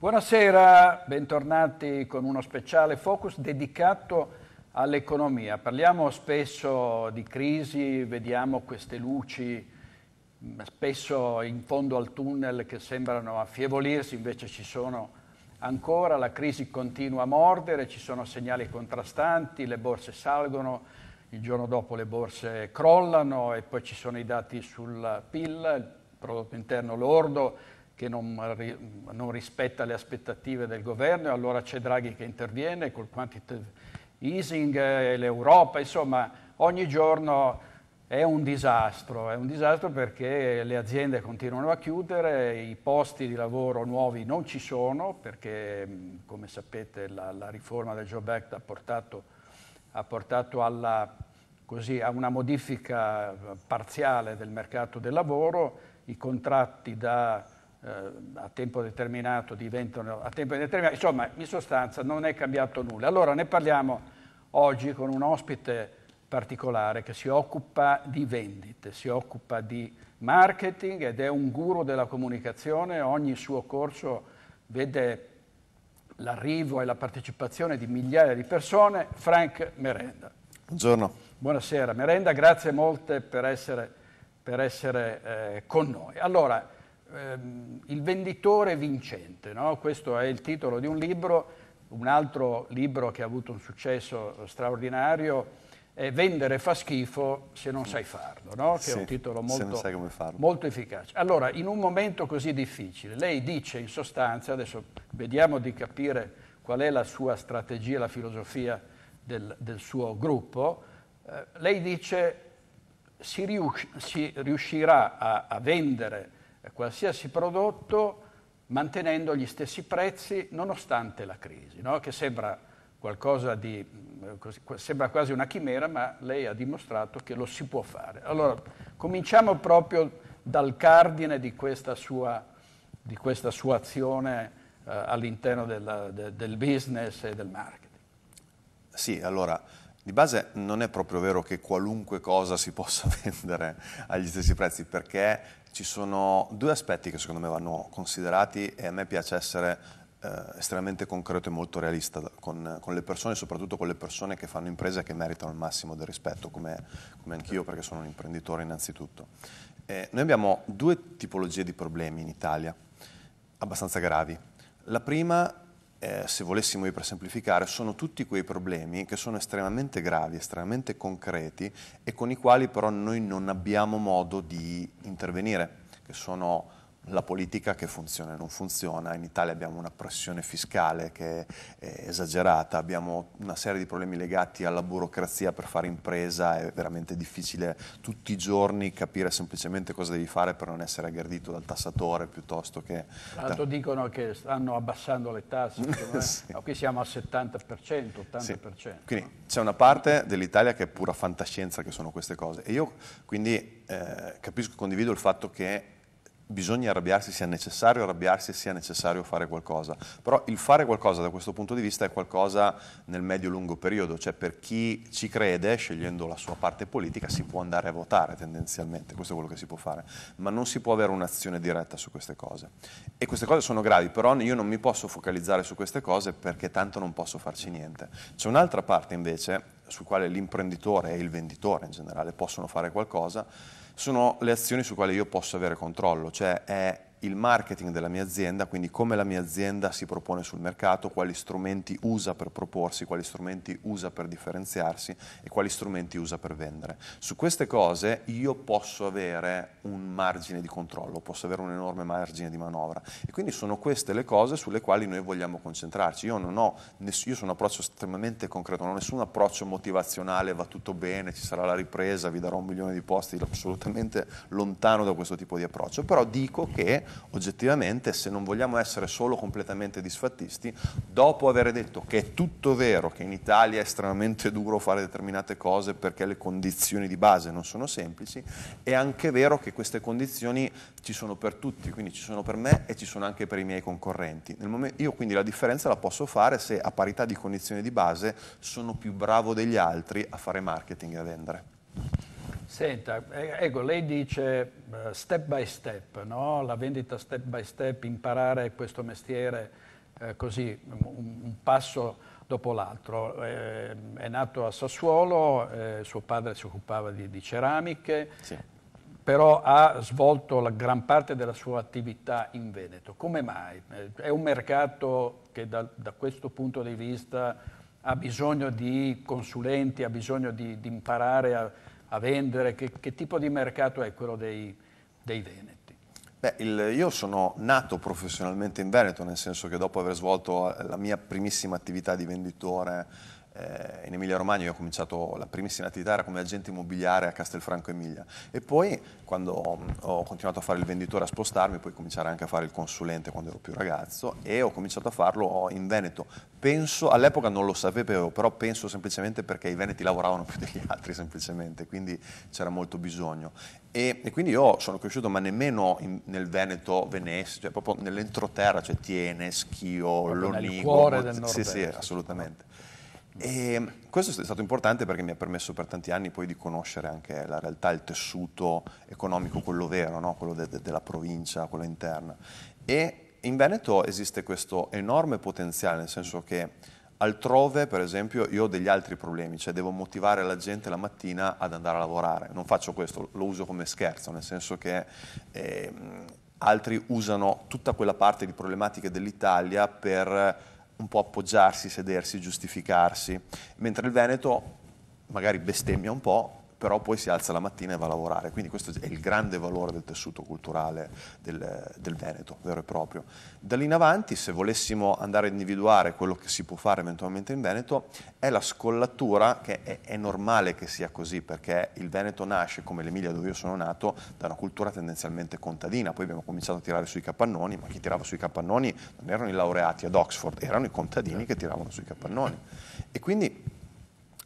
Buonasera, bentornati con uno speciale focus dedicato all'economia. Parliamo spesso di crisi, vediamo queste luci mm, spesso in fondo al tunnel che sembrano affievolirsi, invece ci sono ancora, la crisi continua a mordere, ci sono segnali contrastanti, le borse salgono, il giorno dopo le borse crollano e poi ci sono i dati sul PIL, il prodotto interno lordo, che non, non, rispetta le aspettative del governo e allora c'è Draghi che interviene col quantitative easing eh, e l'Europa, insomma ogni giorno è un disastro, è un disastro perché le aziende continuano a chiudere, i posti di lavoro nuovi non ci sono perché mm, come sapete la, la riforma del Job Act ha portato, ha portato alla, così, a una modifica parziale del mercato del lavoro, i contratti da eh, a tempo determinato diventano a tempo indeterminato, insomma in sostanza non è cambiato nulla. Allora ne parliamo oggi con un ospite particolare che si occupa di vendite, si occupa di marketing ed è un guru della comunicazione, ogni suo corso vede l'arrivo e la partecipazione di migliaia di persone, Frank Merenda. Buongiorno. Buonasera Merenda, grazie molte per essere, per essere eh, con noi. Allora, ehm, il venditore vincente, no? questo è il titolo di un libro, un altro libro che ha avuto un successo straordinario è Vendere fa schifo se non sai farlo, no? che sì, è un titolo molto, molto efficace. Allora, in un momento così difficile, lei dice in sostanza, adesso vediamo di capire qual è la sua strategia, la filosofia del, del suo gruppo, eh, lei dice si, rius si riuscirà a, a vendere eh, qualsiasi prodotto mantenendo gli stessi prezzi nonostante la crisi, no? che sembra, di, mm, sembra quasi una chimera, ma lei ha dimostrato che lo si può fare. Allora, cominciamo proprio dal cardine di questa sua, di questa sua azione eh, all'interno de, del business e del marketing. Sì, allora di base non è proprio vero che qualunque cosa si possa vendere agli stessi prezzi perché ci sono due aspetti che secondo me vanno considerati e a me piace essere eh, estremamente concreto e molto realista con, con, le persone, soprattutto con le persone che fanno imprese che meritano il massimo del rispetto, come, come anch'io perché sono un imprenditore innanzitutto. Eh, noi abbiamo due tipologie di problemi in Italia abbastanza gravi. La prima eh, se volessimo ipersemplificare, sono tutti quei problemi che sono estremamente gravi, estremamente concreti e con i quali però noi non abbiamo modo di intervenire, che sono la politica che funziona e non funziona, in Italia abbiamo una pressione fiscale che è esagerata, abbiamo una serie di problemi legati alla burocrazia per fare impresa, è veramente difficile tutti i giorni capire semplicemente cosa devi fare per non essere aggredito dal tassatore piuttosto che... Tanto dicono che stanno abbassando le tasse, eh? sì. qui siamo al 70%, 80%. Sì. Quindi c'è una parte dell'Italia che è pura fantascienza che sono queste cose e io quindi eh, capisco, condivido il fatto che bisogna arrabbiarsi sia necessario arrabbiarsi sia necessario fare qualcosa, però il fare qualcosa da questo punto di vista è qualcosa nel medio-lungo periodo, cioè per chi ci crede, scegliendo la sua parte politica, si può andare a votare tendenzialmente, questo è quello che si può fare, ma non si può avere un'azione diretta su queste cose. E queste cose sono gravi, però io non mi posso focalizzare su queste cose perché tanto non posso farci niente. C'è un'altra parte invece sul quale l'imprenditore e il venditore in generale possono fare qualcosa, sono le azioni su quali io posso avere controllo, cioè è il marketing della mia azienda, quindi come la mia azienda si propone sul mercato, quali strumenti usa per proporsi, quali strumenti usa per differenziarsi e quali strumenti usa per vendere. Su queste cose io posso avere un margine di controllo, posso avere un enorme margine di manovra e quindi sono queste le cose sulle quali noi vogliamo concentrarci. Io, non ho, ness- io sono un approccio estremamente concreto, non ho nessun approccio motivazionale, va tutto bene, ci sarà la ripresa, vi darò un milione di posti, assolutamente lontano da questo tipo di approccio, però dico che oggettivamente, se non vogliamo essere solo completamente disfattisti, dopo aver detto che è tutto vero che in Italia è estremamente duro fare determinate cose perché le condizioni di base non sono semplici, è anche vero che queste condizioni ci sono per tutti, quindi ci sono per me e ci sono anche per i miei concorrenti. Momento, io quindi la differenza la posso fare se a parità di condizioni di base sono più bravo degli altri a fare marketing e a vendere. Senta, eh, ecco, lei dice eh, step by step, no? la vendita step by step, imparare questo mestiere eh, così, un, un, passo dopo l'altro. Eh, è nato a Sassuolo, eh, suo padre si occupava di, di ceramiche, sì. però ha svolto la gran parte della sua attività in Veneto. Come mai? Eh, è un mercato che da, da questo punto di vista ha bisogno di consulenti, ha bisogno di, di imparare a a vendere? Che, che tipo di mercato è quello dei, dei Veneti? Beh, il, io sono nato professionalmente in Veneto, nel senso che dopo aver svolto la mia primissima attività di venditore eh, in Emilia Romagna io ho cominciato la primissima attività era come agente immobiliare a Castelfranco Emilia e poi quando ho, mm, ho continuato a fare il venditore a spostarmi poi cominciare anche a fare il consulente quando ero più ragazzo e ho cominciato a farlo in Veneto penso all'epoca non lo sapevo però penso semplicemente perché i veneti lavoravano più degli altri semplicemente quindi c'era molto bisogno e, e, quindi io sono cresciuto ma nemmeno in, nel Veneto Venezia cioè proprio nell'entroterra cioè Tiene Schio Lonigo nel cuore del Nord sì sì assolutamente e questo è stato importante perché mi ha permesso per tanti anni poi di conoscere anche la realtà, il tessuto economico, quello vero, no? quello de- de- della provincia, quello interno. E in Veneto esiste questo enorme potenziale, nel senso che altrove, per esempio, io ho degli altri problemi, cioè devo motivare la gente la mattina ad andare a lavorare. Non faccio questo, lo uso come scherzo, nel senso che... Eh, altri usano tutta quella parte di problematiche dell'Italia per un po' appoggiarsi, sedersi, giustificarsi, mentre il Veneto magari bestemmia un po', però poi si alza la mattina e va a lavorare. Quindi questo è il grande valore del tessuto culturale del, del Veneto, vero e proprio. Da lì in avanti, se volessimo andare a individuare quello che si può fare eventualmente in Veneto, è la scollatura che è, è normale che sia così, perché il Veneto nasce, come l'Emilia dove io sono nato, da una cultura tendenzialmente contadina. Poi abbiamo cominciato a tirare sui capannoni, ma chi tirava sui capannoni non erano i laureati ad Oxford, erano i contadini che tiravano sui capannoni. E quindi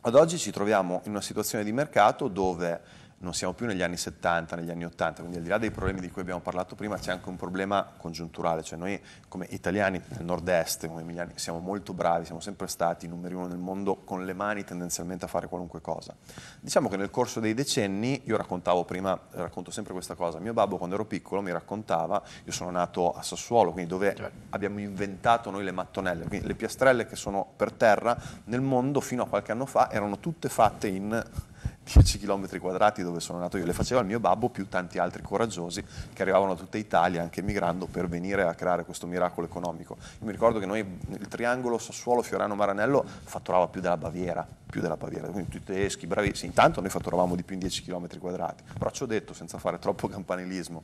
ad oggi ci troviamo in una situazione di mercato dove non siamo più negli anni 70, negli anni 80, quindi al di là dei problemi di cui abbiamo parlato prima c'è anche un problema congiunturale, cioè noi come italiani nel nord-est, come emiliani, siamo molto bravi, siamo sempre stati numeri uno nel mondo con le mani tendenzialmente a fare qualunque cosa. Diciamo che nel corso dei decenni, io raccontavo prima, racconto sempre questa cosa, mio babbo quando ero piccolo mi raccontava, io sono nato a Sassuolo, quindi dove cioè. abbiamo inventato noi le mattonelle, quindi le piastrelle che sono per terra nel mondo fino a qualche anno fa erano tutte fatte in 10 km quadrati dove sono nato io, le faceva il mio babbo più tanti altri coraggiosi che arrivavano da tutta Italia anche emigrando per venire a creare questo miracolo economico. Io mi ricordo che noi il triangolo Sassuolo Fiorano Maranello fatturava più della Baviera, più della Baviera, quindi tutti i tedeschi bravissimi, intanto noi fatturavamo di più in 10 km quadrati, però ci ho detto senza fare troppo campanilismo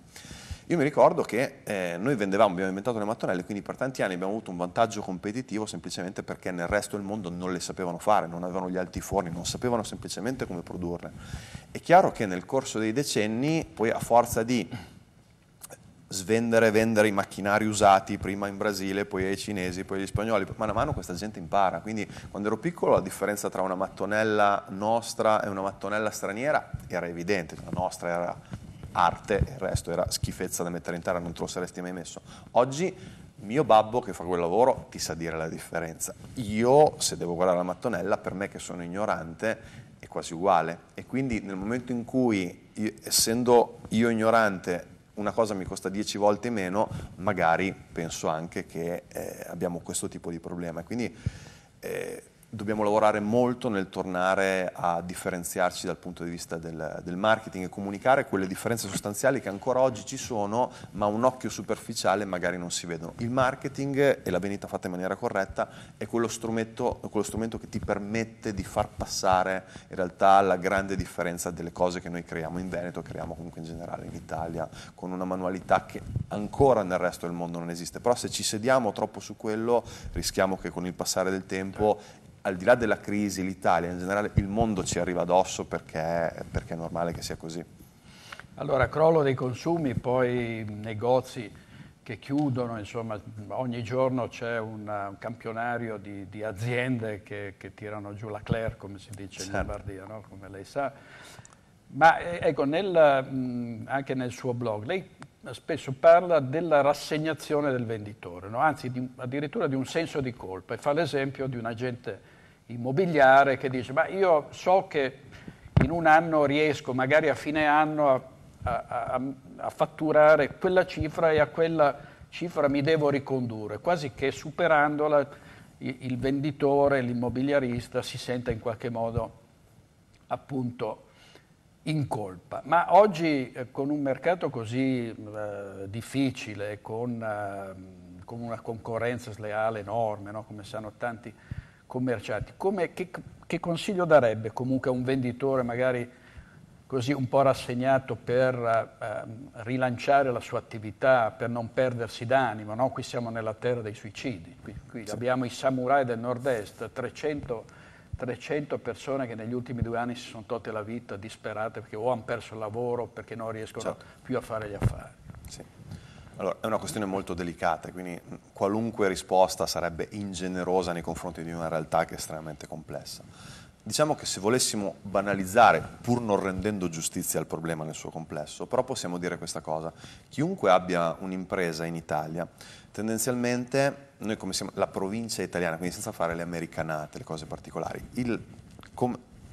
io mi ricordo che eh, noi vendevamo, abbiamo inventato le mattonelle, quindi per tanti anni abbiamo avuto un vantaggio competitivo semplicemente perché nel resto del mondo non le sapevano fare, non avevano gli alti forni, non sapevano semplicemente come produrle. È chiaro che nel corso dei decenni, poi a forza di svendere e vendere i macchinari usati, prima in Brasile, poi ai cinesi, poi agli spagnoli, mano a mano questa gente impara, quindi quando ero piccolo la differenza tra una mattonella nostra e una mattonella straniera era evidente, la nostra era arte, il resto era schifezza da mettere in terra, non te lo saresti mai messo. Oggi mio babbo che fa quel lavoro ti sa dire la differenza. Io, se devo guardare la mattonella, per me che sono ignorante, è quasi uguale. E quindi nel momento in cui, io, essendo io ignorante, una cosa mi costa dieci volte meno, magari penso anche che eh, abbiamo questo tipo di problema. Quindi eh, dobbiamo lavorare molto nel tornare a differenziarci dal punto di vista del, del, marketing e comunicare quelle differenze sostanziali che ancora oggi ci sono, ma un occhio superficiale magari non si vedono. Il marketing e la vendita fatta in maniera corretta è quello strumento, quello strumento che ti permette di far passare in realtà la grande differenza delle cose che noi creiamo in Veneto, creiamo comunque in generale in Italia, con una manualità che ancora nel resto del mondo non esiste. Però se ci sediamo troppo su quello, rischiamo che con il passare del tempo al di là della crisi, l'Italia in generale, il mondo ci arriva addosso perché, perché è normale che sia così. Allora, crollo dei consumi, poi negozi che chiudono, insomma, ogni giorno c'è un campionario di, di aziende che, che, tirano giù la Claire, come si dice certo. in Lombardia, no? come lei sa ma eh, ecco, nel, mm, anche nel suo blog, lei spesso parla della rassegnazione del venditore, no? anzi di, addirittura di un senso di colpa e fa l'esempio di un agente immobiliare che dice ma io so che in un anno riesco magari a fine anno a, a, a, a fatturare quella cifra e a quella cifra mi devo ricondurre, quasi che superandola il, il venditore, l'immobiliarista si senta in qualche modo appunto in colpa. Ma oggi eh, con un mercato così eh, difficile, con, eh, con, una concorrenza sleale enorme, no? come sanno tanti commercianti, come, che, che, consiglio darebbe comunque a un venditore magari così un po' rassegnato per ehm, rilanciare la sua attività, per non perdersi d'animo? No? Qui siamo nella terra dei suicidi, qui, qui sì. abbiamo i samurai del nord-est, 300 300 persone che negli ultimi due anni si sono tolte la vita disperate perché o hanno perso il lavoro perché non riescono certo. più a fare gli affari. Sì. Allora, è una questione molto delicata, quindi qualunque risposta sarebbe ingenerosa nei confronti di una realtà che è estremamente complessa. Diciamo che se volessimo banalizzare, pur non rendendo giustizia al problema nel suo complesso, però possiamo dire questa cosa, chiunque abbia un'impresa in Italia tendenzialmente noi come siamo la provincia italiana, quindi senza fare le americanate, le cose particolari,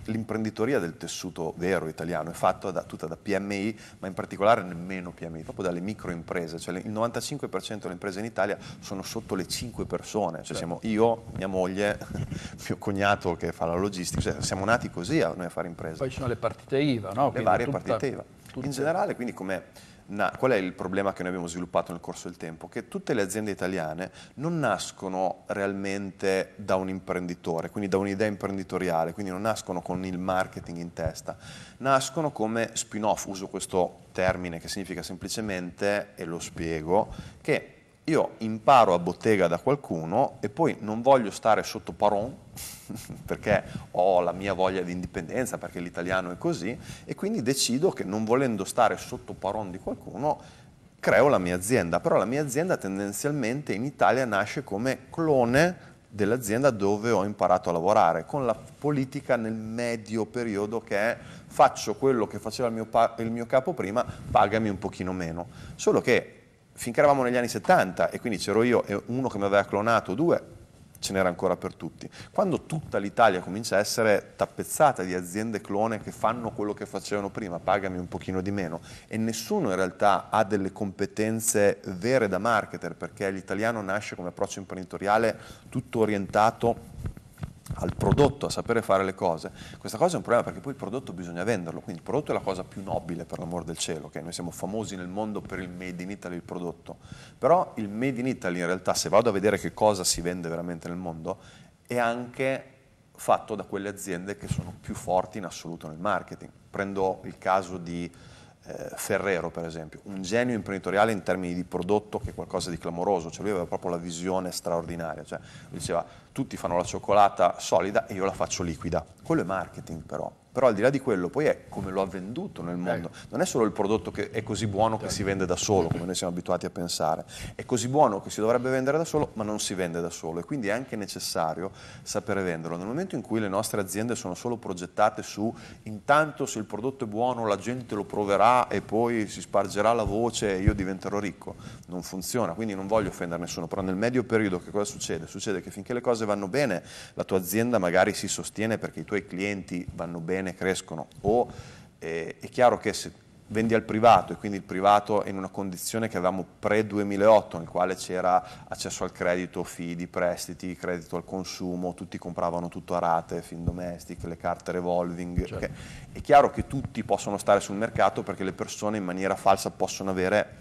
l'imprenditoria del tessuto vero italiano è fatta da, tutta da PMI, ma in particolare nemmeno PMI, proprio dalle microimprese, cioè il 95% delle imprese in Italia sono sotto le 5 persone, cioè certo. siamo io, mia moglie, mio cognato che fa la logistica, cioè siamo nati così a noi a fare imprese. Poi ci sono le partite IVA, no? Quindi le varie tutta, partite IVA. Tutte. In generale, quindi come na, qual è il problema che noi abbiamo sviluppato nel corso del tempo? Che tutte le aziende italiane non nascono realmente da un imprenditore, quindi da un'idea imprenditoriale, quindi non nascono con il marketing in testa, nascono come spin-off, uso questo termine che significa semplicemente, e lo spiego, che io imparo a bottega da qualcuno e poi non voglio stare sotto paron perché ho la mia voglia di indipendenza, perché l'italiano è così, e quindi decido che non volendo stare sotto paron di qualcuno creo la mia azienda, però la mia azienda tendenzialmente in Italia nasce come clone dell'azienda dove ho imparato a lavorare, con la politica nel medio periodo che è faccio quello che faceva il mio, il mio capo prima, pagami un pochino meno. Solo che finché eravamo negli anni 70 e quindi c'ero io e uno che mi aveva clonato, due, ce n'era ancora per tutti. Quando tutta l'Italia comincia a essere tappezzata di aziende clone che fanno quello che facevano prima, pagami un pochino di meno, e nessuno in realtà ha delle competenze vere da marketer, perché l'italiano nasce come approccio imprenditoriale tutto orientato al prodotto a sapere fare le cose, questa cosa è un problema perché poi il prodotto bisogna venderlo, quindi il prodotto è la cosa più nobile per l'amor del cielo, okay? noi siamo famosi nel mondo per il made in Italy, il prodotto, però il made in Italy in realtà se vado a vedere che cosa si vende veramente nel mondo è anche fatto da quelle aziende che sono più forti in assoluto nel marketing. Prendo il caso di eh, Ferrero, per esempio, un genio imprenditoriale in termini di prodotto che è qualcosa di clamoroso, cioè lui aveva proprio la visione straordinaria, cioè diceva tutti fanno la cioccolata solida e io la faccio liquida quello è marketing però. Però al di là di quello poi è come lo ha venduto nel eh. mondo. Non è solo il prodotto che è così buono che si vende da solo, come noi siamo abituati a pensare. È così buono che si dovrebbe vendere da solo, ma non si vende da solo. E quindi è anche necessario sapere venderlo. Nel momento in cui le nostre aziende sono solo progettate su intanto se il prodotto è buono la gente lo proverà e poi si spargerà la voce e io diventerò ricco, non funziona. Quindi non voglio offendere nessuno, però nel medio periodo che cosa succede? Succede che finché le cose vanno bene la tua azienda magari si sostiene perché i tuoi tuoi clienti vanno bene, crescono, o eh, è chiaro che se vendi al privato e quindi il privato è in una condizione che avevamo pre-2008 nel quale c'era accesso al credito, fidi, prestiti, credito al consumo, tutti compravano tutto a rate, fin domestic, le carte revolving. Certo. Okay. È chiaro che tutti possono stare sul mercato perché le persone in maniera falsa possono avere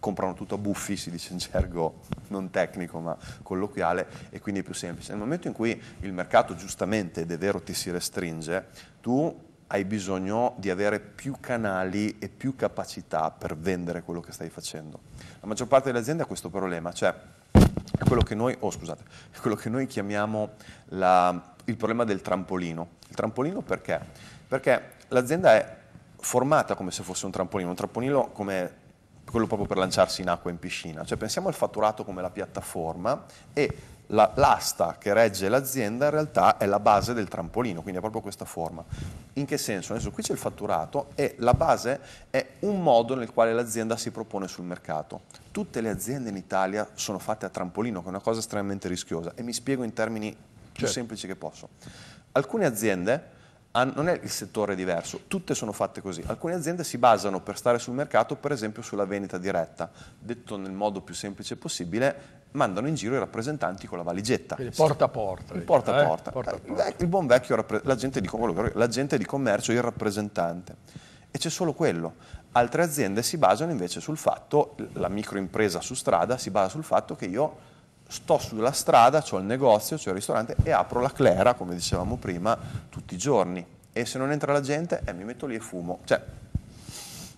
comprano tutto a buffi, si dice in gergo non tecnico ma colloquiale, e quindi è più semplice. Nel momento in cui il mercato giustamente, ed è vero, ti si restringe, tu hai bisogno di avere più canali e più capacità per vendere quello che stai facendo. La maggior parte delle aziende ha questo problema, cioè è quello che noi, oh, scusate, è quello che noi chiamiamo la, il problema del trampolino. Il trampolino perché? Perché l'azienda è formata come se fosse un trampolino, un trampolino come quello proprio per lanciarsi in acqua in piscina. Cioè pensiamo al fatturato come la piattaforma e la, l'asta che regge l'azienda in realtà è la base del trampolino, quindi è proprio questa forma. In che senso? Adesso qui c'è il fatturato e la base è un modo nel quale l'azienda si propone sul mercato. Tutte le aziende in Italia sono fatte a trampolino, che è una cosa estremamente rischiosa e mi spiego in termini certo. più semplici che posso. Alcune aziende Ah, non è il settore diverso, tutte sono fatte così. Alcune aziende si basano per stare sul mercato, per esempio, sulla vendita diretta, detto nel modo più semplice possibile, mandano in giro i rappresentanti con la valigetta. Quindi porta a porta. Il porta a porta. Eh? porta, a eh, porta. Il buon vecchio, l'agente di, di commercio, il rappresentante. E c'è solo quello. Altre aziende si basano invece sul fatto, la microimpresa su strada si basa sul fatto che io sto sulla strada, ho il negozio, ho il ristorante e apro la clera, come dicevamo prima, tutti i giorni. E se non entra la gente, eh, mi metto lì e fumo. Cioè,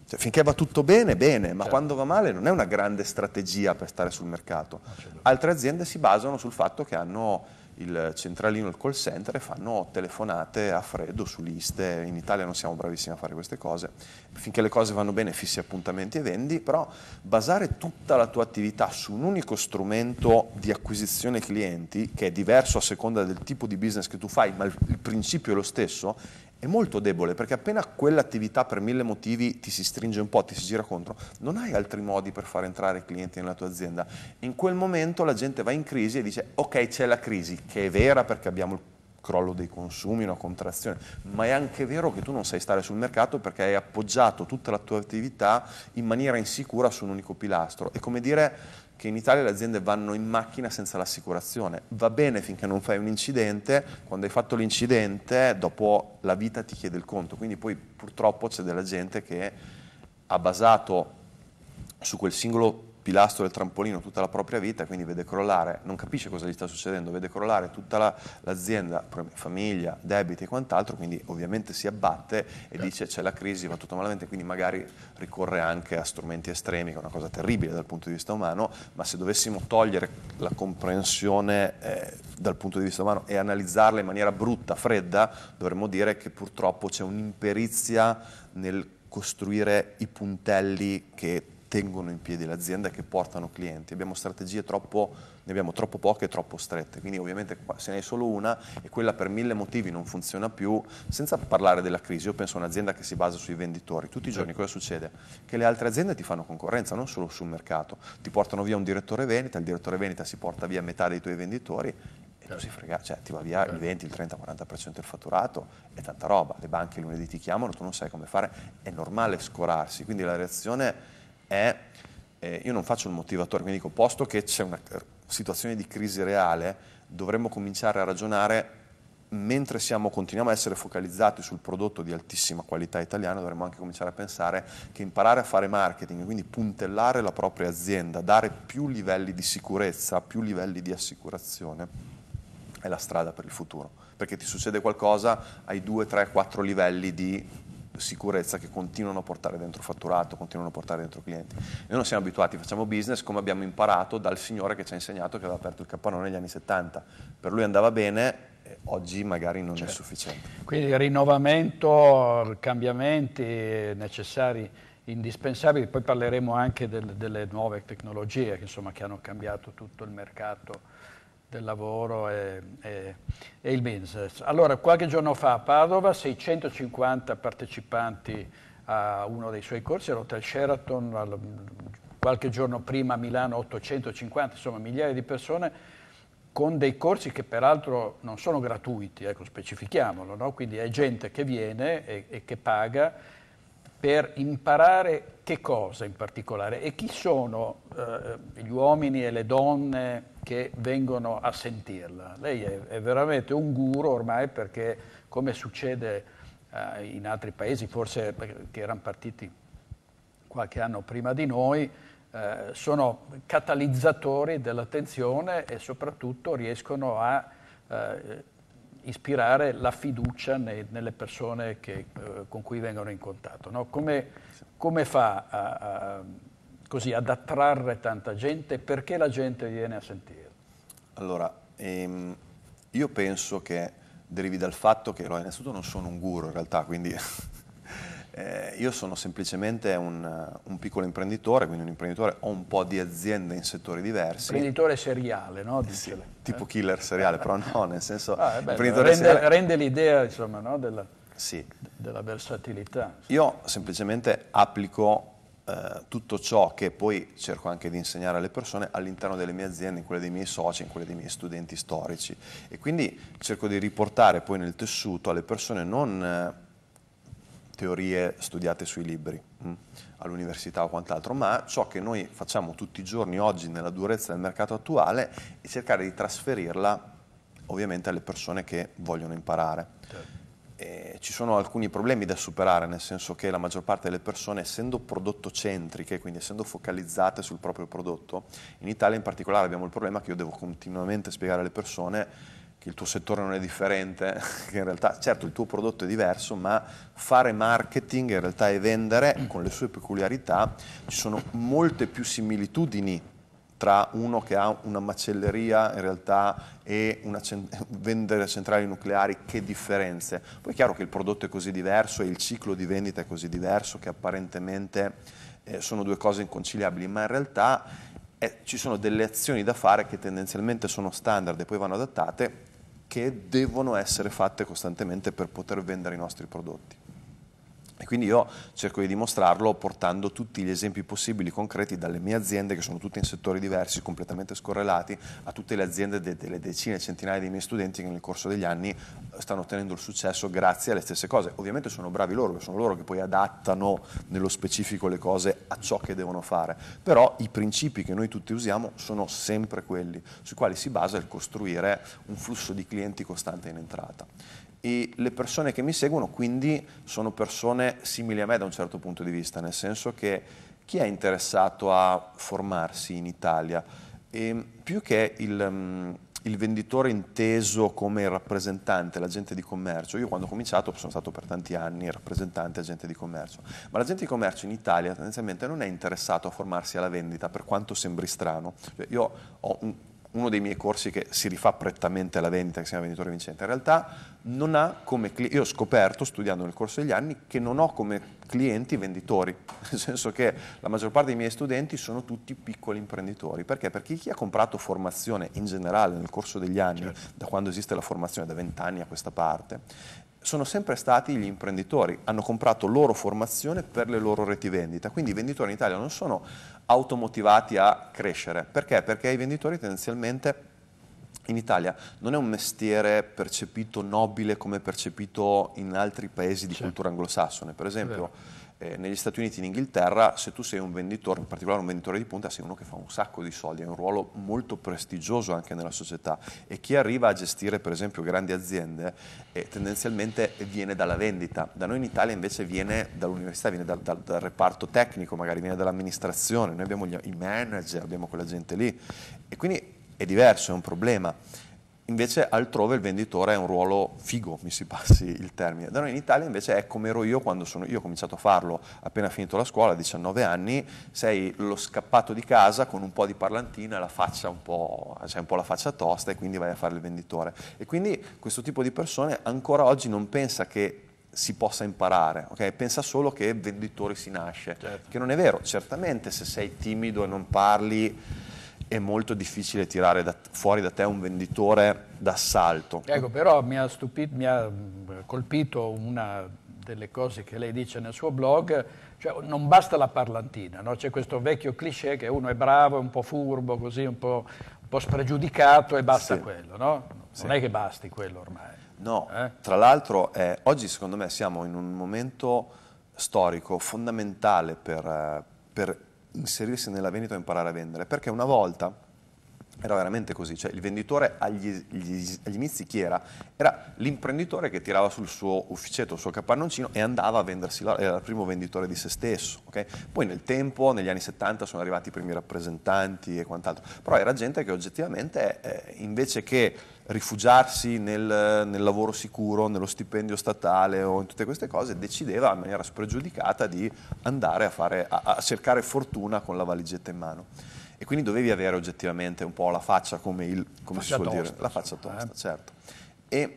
cioè, finché va tutto bene, bene, ma certo. quando va male non è una grande strategia per stare sul mercato. Altre aziende si basano sul fatto che hanno il centralino, il call center e fanno telefonate a freddo su liste, in Italia non siamo bravissimi a fare queste cose, finché le cose vanno bene fissi appuntamenti e vendi, però basare tutta la tua attività su un unico strumento di acquisizione clienti, che è diverso a seconda del tipo di business che tu fai, ma il principio è lo stesso, è molto debole perché appena quell'attività per mille motivi ti si stringe un po', ti si gira contro, non hai altri modi per far entrare i clienti nella tua azienda. In quel momento la gente va in crisi e dice ok c'è la crisi, che è vera perché abbiamo il crollo dei consumi, una contrazione, ma è anche vero che tu non sai stare sul mercato perché hai appoggiato tutta la tua attività in maniera insicura su un unico pilastro. È come dire che in Italia le aziende vanno in macchina senza l'assicurazione. Va bene finché non fai un incidente, quando hai fatto l'incidente, dopo la vita ti chiede il conto. Quindi poi purtroppo c'è della gente che ha basato su quel singolo pilastro del trampolino tutta la propria vita, quindi vede crollare, non capisce cosa gli sta succedendo, vede crollare tutta l'azienda, famiglia, debiti e quant'altro, quindi ovviamente si abbatte e certo. dice c'è la crisi, va tutto malamente, quindi magari ricorre anche a strumenti estremi, che è una cosa terribile dal punto di vista umano, ma se dovessimo togliere la comprensione eh, dal punto di vista umano e analizzarla in maniera brutta, fredda, dovremmo dire che purtroppo c'è un'imperizia nel costruire i puntelli che tengono in piedi l'azienda, e che portano clienti. Abbiamo strategie troppo, ne abbiamo troppo poche e troppo strette, quindi ovviamente se ne hai solo una e quella per mille motivi non funziona più, senza parlare della crisi, io penso a un'azienda che si basa sui venditori, tutti i giorni cosa succede? Che le altre aziende ti fanno concorrenza, non solo sul mercato, ti portano via un direttore vendita, il direttore vendita si porta via metà dei tuoi venditori non certo. si frega, cioè ti va via il 20, certo. il 30, il 40% del fatturato, è tanta roba, le banche lunedì ti chiamano, tu non sai come fare, è normale scorarsi, quindi la reazione è, eh, io non faccio il motivatore, quindi dico, posto che c'è una eh, situazione di crisi reale, dovremmo cominciare a ragionare mentre siamo, continuiamo a essere focalizzati sul prodotto di altissima qualità italiana, dovremmo anche cominciare a pensare che imparare a fare marketing, quindi puntellare la propria azienda, dare più livelli di sicurezza, più livelli di assicurazione, è la strada per il futuro. Perché ti succede qualcosa, hai due, tre, quattro livelli di sicurezza che continuano a portare dentro fatturato, continuano a portare dentro clienti. Noi non siamo abituati, facciamo business come abbiamo imparato dal signore che ci ha insegnato che aveva aperto il capannone negli anni 70. Per lui andava bene, eh, oggi magari non certo. è sufficiente. Quindi rinnovamento, cambiamenti necessari, indispensabili, poi parleremo anche del, delle nuove tecnologie che, insomma, che hanno cambiato tutto il mercato del lavoro e, e, e, il business. Allora, qualche giorno fa a Padova 650 partecipanti a uno dei suoi corsi all'Hotel Sheraton, al, qualche giorno prima a Milano 850, insomma migliaia di persone con dei corsi che peraltro non sono gratuiti, ecco, specifichiamolo, no? quindi è gente che viene e, e che paga per imparare che cosa in particolare e chi sono eh, gli uomini e le donne che vengono a sentirla. Lei è, è veramente un guru ormai perché come succede eh, in altri paesi, forse che erano partiti qualche anno prima di noi, eh, sono catalizzatori dell'attenzione e soprattutto riescono a eh, ispirare la fiducia nei, nelle persone che, eh, con cui vengono in contatto. No? Come, come fa a, a così ad attrarre tanta gente? Perché la gente viene a sentirlo? Allora, ehm, io penso che derivi dal fatto che, allora, innanzitutto non sono un guru in realtà, quindi eh, io sono semplicemente un, un, piccolo imprenditore, quindi un imprenditore, ho un po' di aziende in settori diversi. Imprenditore seriale, no? Eh sì, eh? tipo killer seriale, però no, nel senso... Ah, bello, rende, seriale... rende l'idea, insomma, no? Della... Sì. della versatilità. Io semplicemente applico eh, tutto ciò che poi cerco anche di insegnare alle persone all'interno delle mie aziende, in quelle dei miei soci, in quelle dei miei studenti storici. E quindi cerco di riportare poi nel tessuto alle persone non eh, teorie studiate sui libri, mm, all'università o quant'altro, ma ciò che noi facciamo tutti i giorni oggi nella durezza del mercato attuale e cercare di trasferirla ovviamente alle persone che vogliono imparare. Certo eh, ci sono alcuni problemi da superare, nel senso che la maggior parte delle persone, essendo prodotto centriche, quindi essendo focalizzate sul proprio prodotto, in Italia in particolare abbiamo il problema che io devo continuamente spiegare alle persone che il tuo settore non è differente, che in realtà certo il tuo prodotto è diverso, ma fare marketing in realtà e vendere con le sue peculiarità ci sono molte più similitudini tra uno che ha una macelleria in realtà e cent vendere centrali nucleari, che differenze. Poi è chiaro che il prodotto è così diverso e il ciclo di vendita è così diverso che apparentemente eh, sono due cose inconciliabili, ma in realtà eh, ci sono delle azioni da fare che tendenzialmente sono standard e poi vanno adattate che devono essere fatte costantemente per poter vendere i nostri prodotti. E quindi io cerco di dimostrarlo portando tutti gli esempi possibili, concreti, dalle mie aziende, che sono tutte in settori diversi, completamente scorrelati, a tutte le aziende de delle decine, centinaia dei miei studenti che nel corso degli anni eh, stanno ottenendo il successo grazie alle stesse cose. Ovviamente sono bravi loro, sono loro che poi adattano nello specifico le cose a ciò che devono fare, però i principi che noi tutti usiamo sono sempre quelli sui quali si basa il costruire un flusso di clienti costante in entrata e le persone che mi seguono quindi sono persone simili a me da un certo punto di vista, nel senso che chi è interessato a formarsi in Italia, e ehm, più che il, mm, il venditore inteso come rappresentante, l'agente di commercio, io quando ho cominciato sono stato per tanti anni rappresentante, agente di commercio, ma l'agente di commercio in Italia tendenzialmente non è interessato a formarsi alla vendita, per quanto sembri strano. Cioè, io ho un uno dei miei corsi che si rifà prettamente alla vendita, che si chiama Venditore Vincente, in realtà non ha come clienti, io ho scoperto studiando nel corso degli anni che non ho come clienti venditori, nel senso che la maggior parte dei miei studenti sono tutti piccoli imprenditori, perché? Perché chi ha comprato formazione in generale nel corso degli anni, certo. da quando esiste la formazione, da vent'anni a questa parte, sono sempre stati gli imprenditori, hanno comprato loro formazione per le loro reti vendita, quindi i venditori in Italia non sono automotivati a crescere, perché? Perché i venditori tendenzialmente in Italia non è un mestiere percepito nobile come percepito in altri paesi di certo. cultura anglosassone, per esempio eh, negli Stati Uniti e in Inghilterra, se tu sei un venditore, in particolare un venditore di punta, sei uno che fa un sacco di soldi, ha un ruolo molto prestigioso anche nella società e chi arriva a gestire per esempio grandi aziende eh, tendenzialmente viene dalla vendita. Da noi in Italia invece viene dall'università, viene dal, dal, dal reparto tecnico, magari viene dall'amministrazione, noi abbiamo gli, i manager, abbiamo quella gente lì e quindi è diverso, è un problema. Invece altrove il venditore è un ruolo figo, mi si passi il termine. Da noi in Italia invece è come ero io quando sono, io ho cominciato a farlo appena finito la scuola, a 19 anni, sei lo scappato di casa con un po' di parlantina, la faccia un po', cioè un po' la faccia tosta e quindi vai a fare il venditore. E quindi questo tipo di persone ancora oggi non pensa che si possa imparare, okay? pensa solo che venditore si nasce, certo. che non è vero, certamente se sei timido e non parli è molto difficile tirare da, fuori da te un venditore d'assalto. Ecco, però mi ha, stupito, mi ha mm, colpito una delle cose che lei dice nel suo blog, cioè non basta la parlantina, no? c'è questo vecchio cliché che uno è bravo, è un po' furbo, così un po', un po spregiudicato e basta sì. quello, no? Non sì. è che basti quello ormai. No, eh? tra l'altro eh, oggi secondo me siamo in un momento storico fondamentale per, eh, per inserirsi nella vendita e imparare a vendere, perché una volta era veramente così, cioè il venditore agli, gli, agli inizi chi era? Era l'imprenditore che tirava sul suo ufficetto, il suo capannocino e andava a vendersi, era il primo venditore di se stesso, okay? poi nel tempo, negli anni 70 sono arrivati i primi rappresentanti e quant'altro, però era gente che oggettivamente eh, invece che rifugiarsi nel, nel, lavoro sicuro, nello stipendio statale o in tutte queste cose, decideva in maniera spregiudicata di andare a, fare, a, a cercare fortuna con la valigetta in mano. E quindi dovevi avere oggettivamente un po' la faccia come il... come faccia si suol tosta, dire? La faccia tosta, eh. certo. E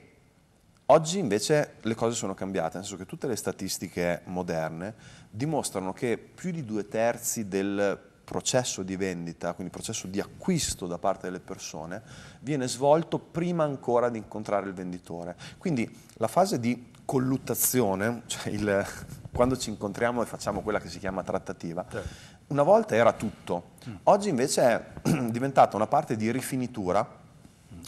Oggi invece le cose sono cambiate, nel senso che tutte le statistiche moderne dimostrano che più di due terzi del processo di vendita, quindi processo di acquisto da parte delle persone, viene svolto prima ancora di incontrare il venditore. Quindi la fase di colluttazione, cioè il, quando ci incontriamo e facciamo quella che si chiama trattativa, certo. una volta era tutto, mm. oggi invece è diventata una parte di rifinitura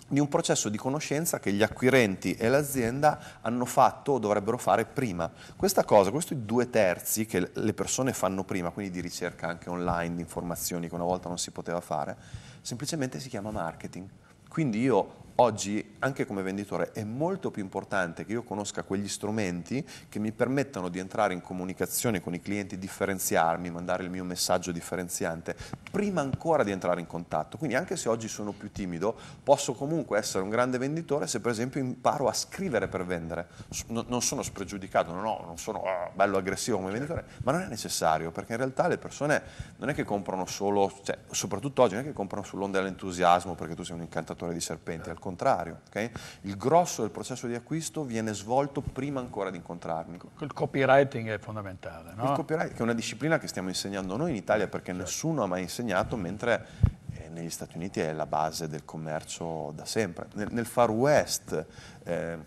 di un processo di conoscenza che gli acquirenti e l'azienda hanno fatto o dovrebbero fare prima. Questa cosa, questi due terzi che le persone fanno prima, quindi di ricerca anche online, di informazioni che una volta non si poteva fare, semplicemente si chiama marketing. Quindi io Oggi, anche come venditore, è molto più importante che io conosca quegli strumenti che mi permettano di entrare in comunicazione con i clienti, differenziarmi, mandare il mio messaggio differenziante, prima ancora di entrare in contatto. Quindi anche se oggi sono più timido, posso comunque essere un grande venditore se per esempio imparo a scrivere per vendere. Non sono spregiudicato, non, non sono ah, bello aggressivo come venditore, ma non è necessario, perché in realtà le persone non è che comprano solo, cioè, soprattutto oggi, non è che comprano sull'onda dell'entusiasmo perché tu sei un incantatore di serpenti, al contrario. Okay? Il grosso del processo di acquisto viene svolto prima ancora di incontrarmi. Il copywriting è fondamentale. No? Il copywriting è una disciplina che stiamo insegnando noi in Italia perché certo. nessuno ha mai insegnato, mentre eh, negli Stati Uniti è la base del commercio da sempre. Nel, nel Far West eh,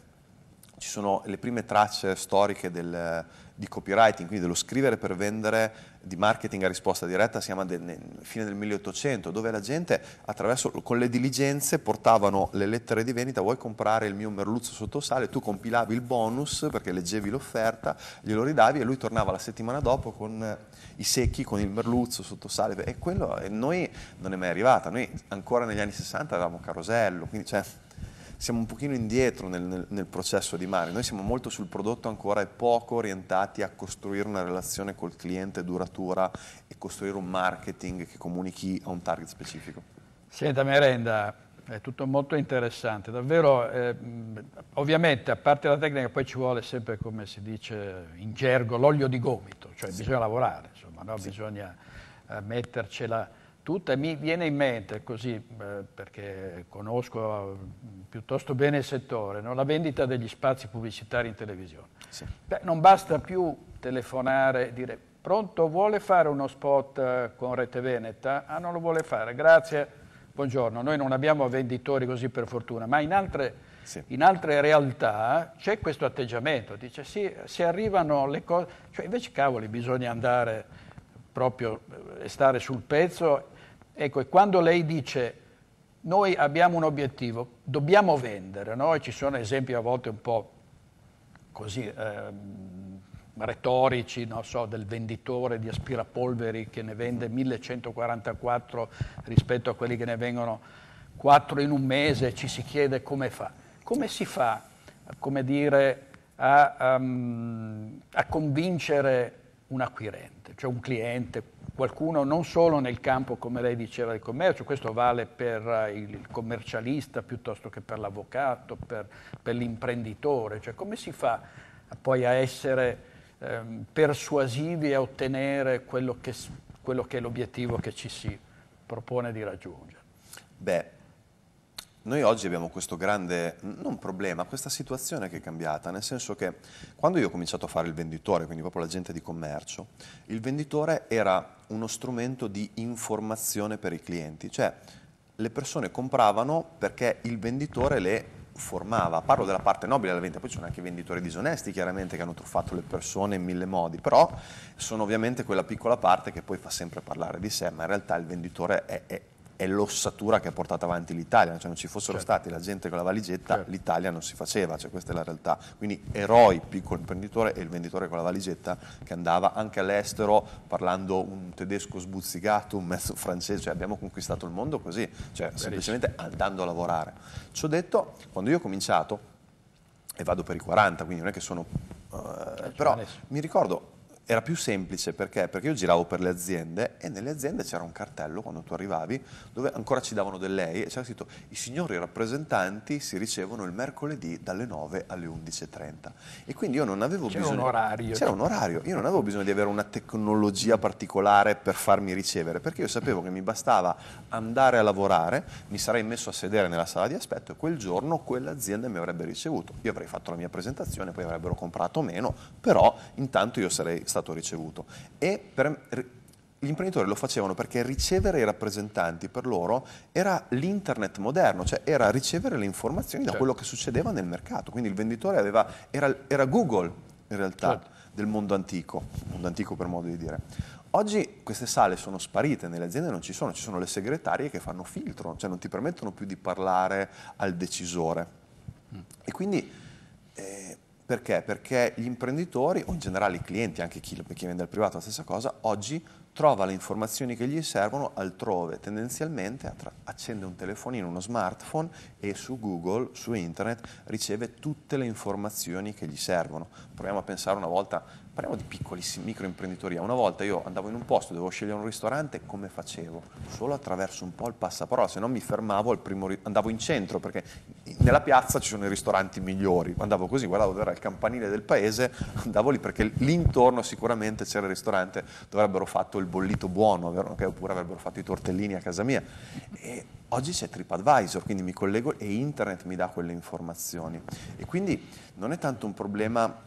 ci sono le prime tracce storiche del, di copywriting, quindi dello scrivere per vendere di marketing a risposta diretta siamo alla fine del 1800, dove la gente attraverso, con le diligenze portavano le lettere di vendita, vuoi comprare il mio merluzzo sotto sale, tu compilavi il bonus perché leggevi l'offerta, glielo ridavi e lui tornava la settimana dopo con eh, i secchi, con il merluzzo sotto sale e quello e noi non è mai arrivata, noi ancora negli anni 60 avevamo Carosello, quindi cioè siamo un pochino indietro nel, nel, nel processo di Mari, noi siamo molto sul prodotto ancora e poco orientati a costruire una relazione col cliente duratura e costruire un marketing che comunichi a un target specifico. Senta Merenda, è tutto molto interessante, davvero, eh, ovviamente a parte la tecnica poi ci vuole sempre, come si dice in gergo, l'olio di gomito, cioè sì. bisogna lavorare, insomma, no? sì. bisogna eh, mettercela tutte, mi viene in mente così, eh, perché conosco eh, piuttosto bene il settore, no? la vendita degli spazi pubblicitari in televisione. Sì. Beh, non basta più telefonare e dire pronto, vuole fare uno spot eh, con Rete Veneta? Ah, non lo vuole fare, grazie, buongiorno. Noi non abbiamo venditori così per fortuna, ma in altre, sì. in altre realtà c'è questo atteggiamento, dice sì, se arrivano le cose, cioè invece cavoli bisogna andare proprio stare sul pezzo Ecco, e quando lei dice noi abbiamo un obiettivo, dobbiamo vendere, no? ci sono esempi a volte un po' così eh, retorici, no? so, del venditore di aspirapolveri che ne vende 1144 rispetto a quelli che ne vengono 4 in un mese, ci si chiede come fa. Come si fa, come dire, a, um, a convincere un acquirente, cioè un cliente, qualcuno non solo nel campo, come lei diceva, del commercio, questo vale per eh, il commercialista piuttosto che per l'avvocato, per, per l'imprenditore, cioè come si fa poi a essere ehm, persuasivi e a ottenere quello che, quello che è l'obiettivo che ci si propone di raggiungere? Beh, noi oggi abbiamo questo grande, non problema, questa situazione che è cambiata, nel senso che quando io ho cominciato a fare il venditore, quindi proprio l'agente di commercio, il venditore era uno strumento di informazione per i clienti, cioè le persone compravano perché il venditore le formava. Parlo della parte nobile della vendita, poi ci sono anche venditori disonesti chiaramente che hanno truffato le persone in mille modi, però sono ovviamente quella piccola parte che poi fa sempre parlare di sé, ma in realtà il venditore è, è è l'ossatura che ha portato avanti l'Italia, cioè non ci fossero certo. stati la gente con la valigetta, certo. l'Italia non si faceva, cioè questa è la realtà. Quindi eroi, piccolo imprenditore e il venditore con la valigetta che andava anche all'estero parlando un tedesco sbuzzicato, un mezzo francese, cioè abbiamo conquistato il mondo così, cioè semplicemente andando a lavorare. Ciò detto, quando io ho cominciato, e vado per i 40, quindi non è che sono... Eh, certo, però mi ricordo era più semplice perché? Perché io giravo per le aziende e nelle aziende c'era un cartello quando tu arrivavi dove ancora ci davano del lei e c'era scritto i signori rappresentanti si ricevono il mercoledì dalle 9 alle 11.30 e quindi io non avevo c'era bisogno... Un orario. C'era un orario. Io non avevo bisogno di avere una tecnologia particolare per farmi ricevere perché io sapevo che mi bastava andare a lavorare, mi sarei messo a sedere nella sala di aspetto e quel giorno quell'azienda mi avrebbe ricevuto. Io avrei fatto la mia presentazione, poi avrebbero comprato meno, però intanto io sarei stato stato ricevuto. E per, gli imprenditori lo facevano perché ricevere i rappresentanti per loro era l'internet moderno, cioè era ricevere le informazioni certo. da quello che succedeva nel mercato. Quindi il venditore aveva, era, era, Google in realtà certo. del mondo antico, mondo antico per modo di dire. Oggi queste sale sono sparite, nelle aziende non ci sono, ci sono le segretarie che fanno filtro, cioè non ti permettono più di parlare al decisore. Mm. E quindi perché? Perché gli imprenditori, o in generale i clienti, anche chi, chi vende al privato la stessa cosa, oggi trova le informazioni che gli servono altrove, tendenzialmente accende un telefonino, uno smartphone e su Google, su internet, riceve tutte le informazioni che gli servono. Proviamo a pensare una volta parliamo di piccolissimi microimprenditoria. Una volta io andavo in un posto, dovevo scegliere un ristorante, come facevo? Solo attraverso un po' il passaparola, se no mi fermavo al primo andavo in centro perché nella piazza ci sono i ristoranti migliori. Andavo così, guardavo dove era il campanile del paese, andavo lì perché l'intorno sicuramente c'era il ristorante dove avrebbero fatto il bollito buono, oppure avrebbero fatto i tortellini a casa mia. E Oggi c'è TripAdvisor, quindi mi collego e internet mi dà quelle informazioni. E quindi non è tanto un problema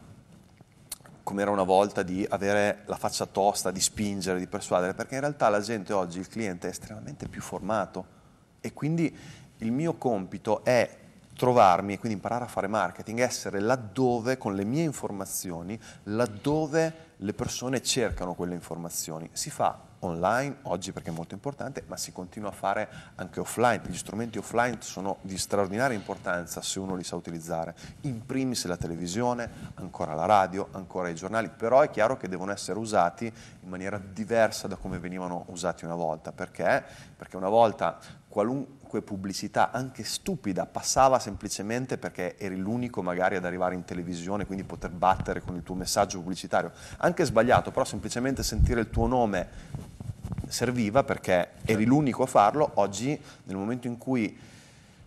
come era una volta di avere la faccia tosta, di spingere, di persuadere, perché in realtà la gente oggi, il cliente è estremamente più formato e quindi il mio compito è trovarmi e quindi imparare a fare marketing, essere laddove con le mie informazioni, laddove le persone cercano quelle informazioni. Si fa online oggi perché è molto importante, ma si continua a fare anche offline. Gli strumenti offline sono di straordinaria importanza se uno li sa utilizzare, in primis la televisione, ancora la radio, ancora i giornali, però è chiaro che devono essere usati in maniera diversa da come venivano usati una volta, perché, perché una volta qualunque pubblicità, anche stupida, passava semplicemente perché eri l'unico magari ad arrivare in televisione, quindi poter battere con il tuo messaggio pubblicitario, anche sbagliato, però semplicemente sentire il tuo nome serviva perché eri l'unico a farlo, oggi nel momento in cui...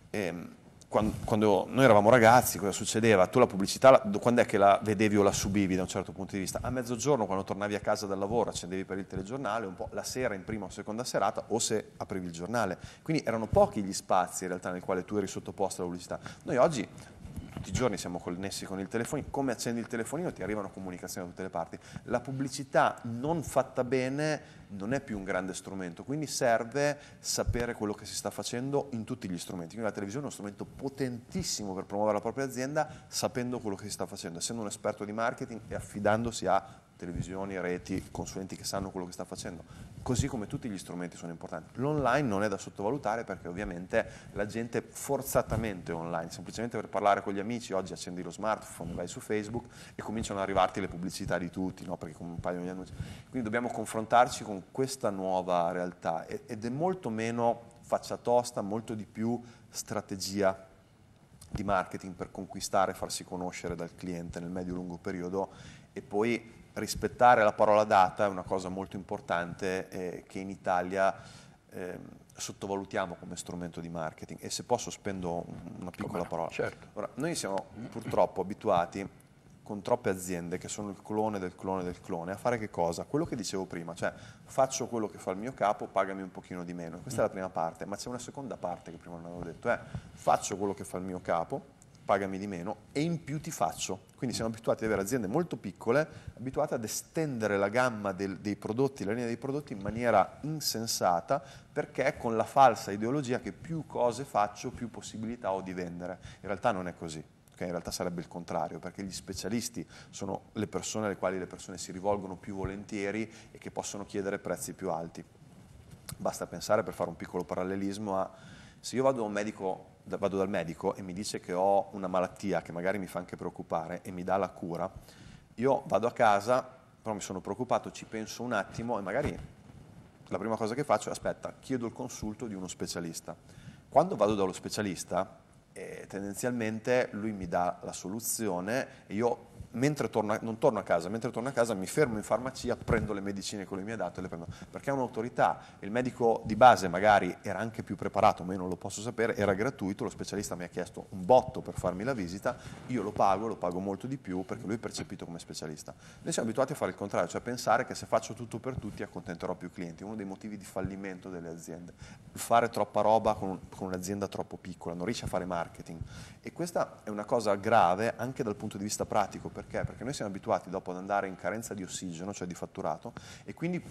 Ehm, quando, quando, noi eravamo ragazzi, cosa succedeva? Tu la pubblicità, quando è che la vedevi o la subivi da un certo punto di vista? A mezzogiorno, quando tornavi a casa dal lavoro, accendevi per il telegiornale, un po' la sera in prima o seconda serata, o se aprivi il giornale. Quindi erano pochi gli spazi in realtà nel quale tu eri sottoposto alla pubblicità. Noi oggi tutti i giorni siamo connessi con il telefonino, come accendi il telefonino ti arrivano comunicazioni da tutte le parti. La pubblicità non fatta bene non è più un grande strumento, quindi serve sapere quello che si sta facendo in tutti gli strumenti. Quindi la televisione è uno strumento potentissimo per promuovere la propria azienda sapendo quello che si sta facendo, essendo un esperto di marketing e affidandosi a televisioni, reti, consulenti che sanno quello che sta facendo, così come tutti gli strumenti sono importanti. L'online non è da sottovalutare perché ovviamente la gente forzatamente è online, semplicemente per parlare con gli amici, oggi accendi lo smartphone, vai su Facebook e cominciano ad arrivarti le pubblicità di tutti, no? perché compaiono gli annunci. Quindi dobbiamo confrontarci con questa nuova realtà ed è molto meno faccia tosta, molto di più strategia di marketing per conquistare, farsi conoscere dal cliente nel medio-lungo periodo e poi rispettare la parola data è una cosa molto importante eh, che in Italia eh, sottovalutiamo come strumento di marketing. E se posso spendo una piccola parola. Certo. Ora, noi siamo purtroppo abituati con troppe aziende che sono il clone del clone del clone, a fare che cosa? Quello che dicevo prima, cioè faccio quello che fa il mio capo, pagami un pochino di meno. Questa è la mm. prima parte, ma c'è una seconda parte che prima non avevo detto, eh, faccio quello che fa il mio capo, pagami di meno e in più ti faccio. Quindi siamo abituati ad avere aziende molto piccole, abituate ad estendere la gamma del, dei prodotti, la linea dei prodotti in maniera insensata, perché con la falsa ideologia che più cose faccio, più possibilità ho di vendere. In realtà non è così. Okay? in realtà sarebbe il contrario, perché gli specialisti sono le persone alle quali le persone si rivolgono più volentieri e che possono chiedere prezzi più alti. Basta pensare, per fare un piccolo parallelismo, a se io vado a un medico vado dal medico e mi dice che ho una malattia che magari mi fa anche preoccupare e mi dà la cura, io vado a casa, però mi sono preoccupato, ci penso un attimo e magari la prima cosa che faccio è aspetta, chiedo il consulto di uno specialista. Quando vado dallo specialista, eh, tendenzialmente lui mi dà la soluzione e io mentre torno a, non torno a casa, mentre torno a casa mi fermo in farmacia, prendo le medicine che lui mi ha dato e le prendo. Perché è un'autorità, il medico di base magari era anche più preparato, ma io non lo posso sapere, era gratuito, lo specialista mi ha chiesto un botto per farmi la visita, io lo pago, lo pago molto di più perché lui è percepito come specialista. Noi siamo abituati a fare il contrario, cioè a pensare che se faccio tutto per tutti accontenterò più clienti, uno dei motivi di fallimento delle aziende, fare troppa roba con, con un'azienda troppo piccola, non riesce a fare marketing. E questa è una cosa grave anche dal punto di vista pratico, Perché perché? Perché noi siamo abituati dopo ad andare in carenza di ossigeno, cioè di fatturato, e quindi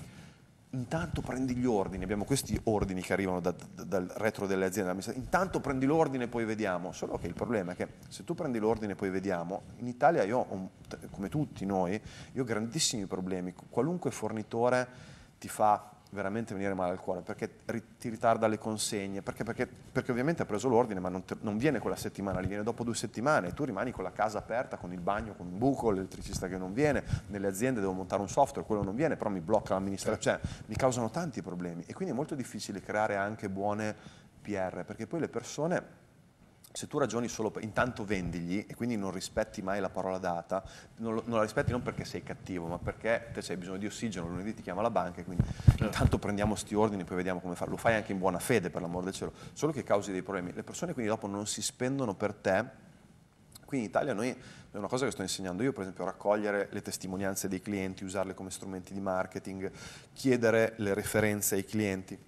intanto prendi gli ordini, abbiamo questi ordini che arrivano da, da, dal retro delle aziende, intanto prendi l'ordine e poi vediamo, solo che il problema è che se tu prendi l'ordine e poi vediamo, in Italia io, come tutti noi, io ho grandissimi problemi, qualunque fornitore ti fa veramente venire male al cuore, perché ti ritarda le consegne, perché, perché, perché ovviamente ha preso l'ordine ma non, te, non, viene quella settimana, lì viene dopo due settimane e tu rimani con la casa aperta, con il bagno, con un buco, l'elettricista che non viene, nelle aziende devo montare un software, quello non viene, però mi blocca l'amministrazione, certo. cioè mi causano tanti problemi e quindi è molto difficile creare anche buone PR, perché poi le persone se tu ragioni solo per, intanto vendigli e quindi non rispetti mai la parola data, non, non, la rispetti non perché sei cattivo, ma perché te hai bisogno di ossigeno, lunedì ti chiama la banca e quindi certo. intanto prendiamo sti ordini e poi vediamo come farlo. Lo fai anche in buona fede, per l'amor del cielo, solo che causi dei problemi. Le persone quindi dopo non si spendono per te. Qui in Italia noi, è una cosa che sto insegnando io, per esempio, raccogliere le testimonianze dei clienti, usarle come strumenti di marketing, chiedere le referenze ai clienti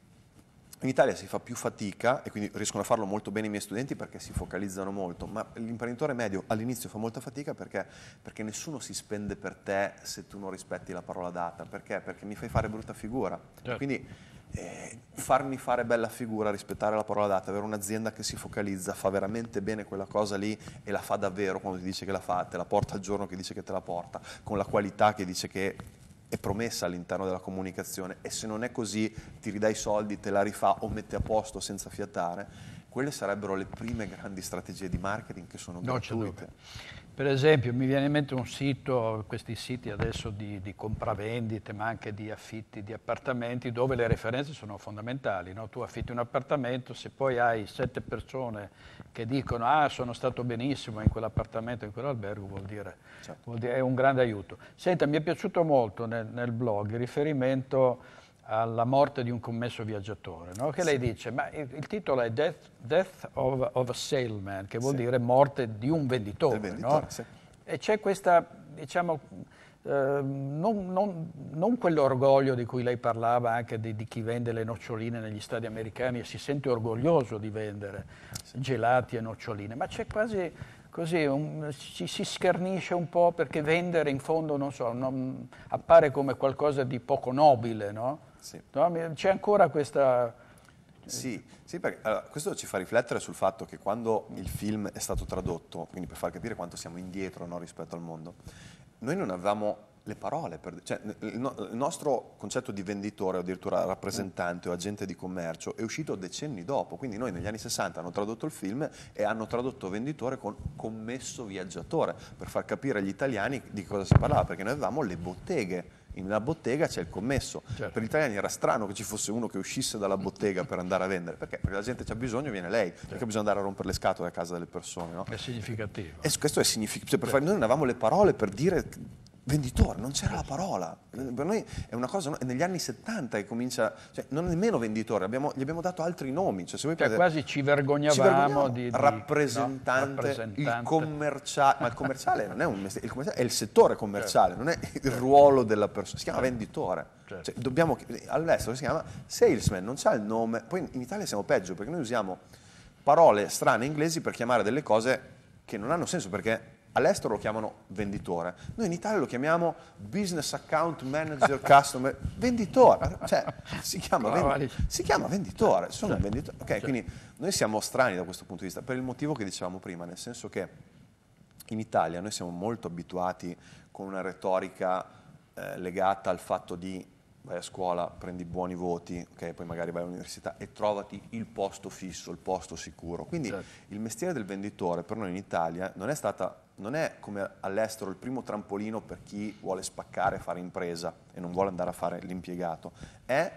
in Italia si fa più fatica e quindi riescono a farlo molto bene i miei studenti perché si focalizzano molto, ma l'imprenditore medio all'inizio fa molta fatica perché, perché nessuno si spende per te se tu non rispetti la parola data. Perché? Perché mi fai fare brutta figura. Certo. Quindi eh, farmi fare bella figura, rispettare la parola data, avere un'azienda che si focalizza, fa veramente bene quella cosa lì e la fa davvero quando ti dice che la fa, te la porta al giorno che dice che te la porta, con la qualità che dice che è promessa all'interno della comunicazione e se non è così ti ridai i soldi, te la rifà o mette a posto senza fiatare, quelle sarebbero le prime grandi strategie di marketing che sono no, per esempio mi viene in mente un sito, questi siti adesso di, di compravendite ma anche di affitti di appartamenti dove le referenze sono fondamentali. No? Tu affitti un appartamento, se poi hai sette persone che dicono ah sono stato benissimo in quell'appartamento, in quell'albergo, vuol dire, certo. vuol dire è un grande aiuto. Senta, mi è piaciuto molto nel, nel blog il riferimento alla morte di un commesso viaggiatore, no? che sì. lei dice, ma il, il titolo è Death, Death of, of, a Salesman, che vuol sì. dire morte di un venditore. venditore no? sì. E c'è questa, diciamo, eh, non, non, non, quell'orgoglio di cui lei parlava anche di, di, chi vende le noccioline negli stadi americani e si sente orgoglioso di vendere gelati e noccioline, ma c'è quasi così un, ci si schernisce un po' perché vendere in fondo, non so, non, appare come qualcosa di poco nobile, no? Sì. No? C'è ancora questa... Sì, sì perché allora, questo ci fa riflettere sul fatto che quando il film è stato tradotto, quindi per far capire quanto siamo indietro no, rispetto al mondo, noi non avevamo le parole, per, cioè, il, no, il, nostro concetto di venditore o addirittura rappresentante o agente di commercio è uscito decenni dopo, quindi noi negli anni 60 hanno tradotto il film e hanno tradotto venditore con commesso viaggiatore per far capire agli italiani di cosa si parlava, perché noi avevamo le botteghe nella bottega c'è il commesso. Certo. Per gli italiani era strano che ci fosse uno che uscisse dalla bottega per andare a vendere, perché? perché la gente c'ha bisogno viene lei, certo. perché bisogna andare a rompere le scatole a casa delle persone. No? È significativo. E questo è significativo, cioè, per certo. fare, noi non avevamo le parole per dire venditore, non c'era la parola. Per noi è una cosa, è negli anni 70 che comincia, cioè, non è nemmeno venditore, abbiamo, gli abbiamo dato altri nomi. Cioè, cioè prendere, quasi ci vergognavamo, ci vergognavamo di, di, rappresentante, no, rappresentante. Il, commerciale, ma il commerciale non è un mestiere, il commerciale è il settore commerciale, certo. non è il ruolo della persona, si chiama certo. venditore. Certo. Cioè, dobbiamo, all'estero si chiama salesman, non c'ha il nome. Poi in Italia siamo peggio perché noi usiamo parole strane inglesi per chiamare delle cose che non hanno senso perché all'estero lo chiamano venditore, noi in Italia lo chiamiamo business account manager customer, venditore, cioè si chiama, vendi si chiama venditore, sono un cioè, venditore. Ok, cioè. quindi noi siamo strani da questo punto di vista, per il motivo che dicevamo prima, nel senso che in Italia noi siamo molto abituati con una retorica eh, legata al fatto di vai a scuola, prendi buoni voti, okay, poi magari vai all'università e trovati il posto fisso, il posto sicuro. Quindi certo. il mestiere del venditore per noi in Italia non è stata non è come all'estero il primo trampolino per chi vuole spaccare, fare impresa e non vuole andare a fare l'impiegato, è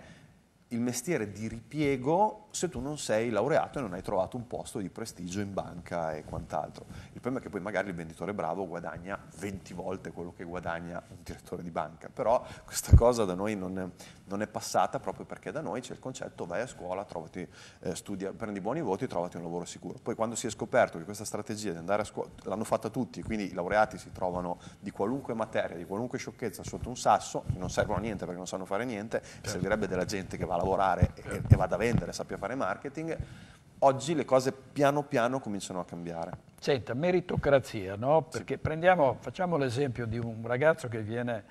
il mestiere di ripiego se tu non sei laureato e non hai trovato un posto di prestigio in banca e quant'altro. Il problema è che poi magari il venditore bravo guadagna 20 volte quello che guadagna un direttore di banca, però questa cosa da noi non è, non è passata proprio perché da noi c'è il concetto vai a scuola, trovati, eh, studia, prendi buoni voti e trovati un lavoro sicuro. Poi quando si è scoperto che questa strategia di andare a scuola l'hanno fatta tutti, quindi i laureati si trovano di qualunque materia, di qualunque sciocchezza sotto un sasso, non servono a niente perché non sanno fare niente, certo. servirebbe della gente che va lavorare e, eh. e vada a vendere, sappia fare marketing, oggi le cose piano piano cominciano a cambiare. Senta, meritocrazia, no? Perché sì. prendiamo, facciamo l'esempio di un ragazzo che viene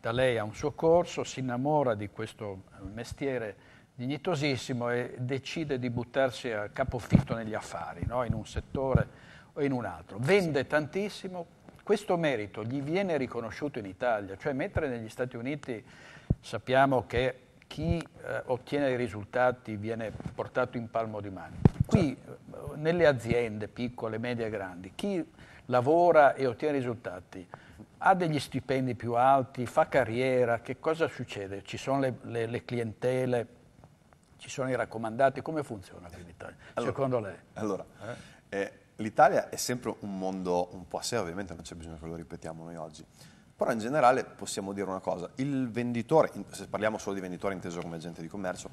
da lei a un suo corso, si innamora di questo mestiere dignitosissimo e decide di buttarsi a capofitto negli affari, no? in un settore o in un altro. Vende sì. tantissimo, questo merito gli viene riconosciuto in Italia, cioè mentre negli Stati Uniti sappiamo che chi eh, ottiene dei risultati viene portato in palmo di mano. Qui eh, nelle aziende piccole, medie e grandi, chi lavora e ottiene risultati ha degli stipendi più alti, fa carriera, che cosa succede? Ci sono le, le, le clientele, ci sono i raccomandati, come funziona qui in Italia, allora, secondo lei? Allora, eh? eh, l'Italia è sempre un mondo un po' a sé, ovviamente non c'è bisogno che lo ripetiamo noi oggi, però in generale possiamo dire una cosa, il venditore, se parliamo solo di venditore inteso come agente di commercio,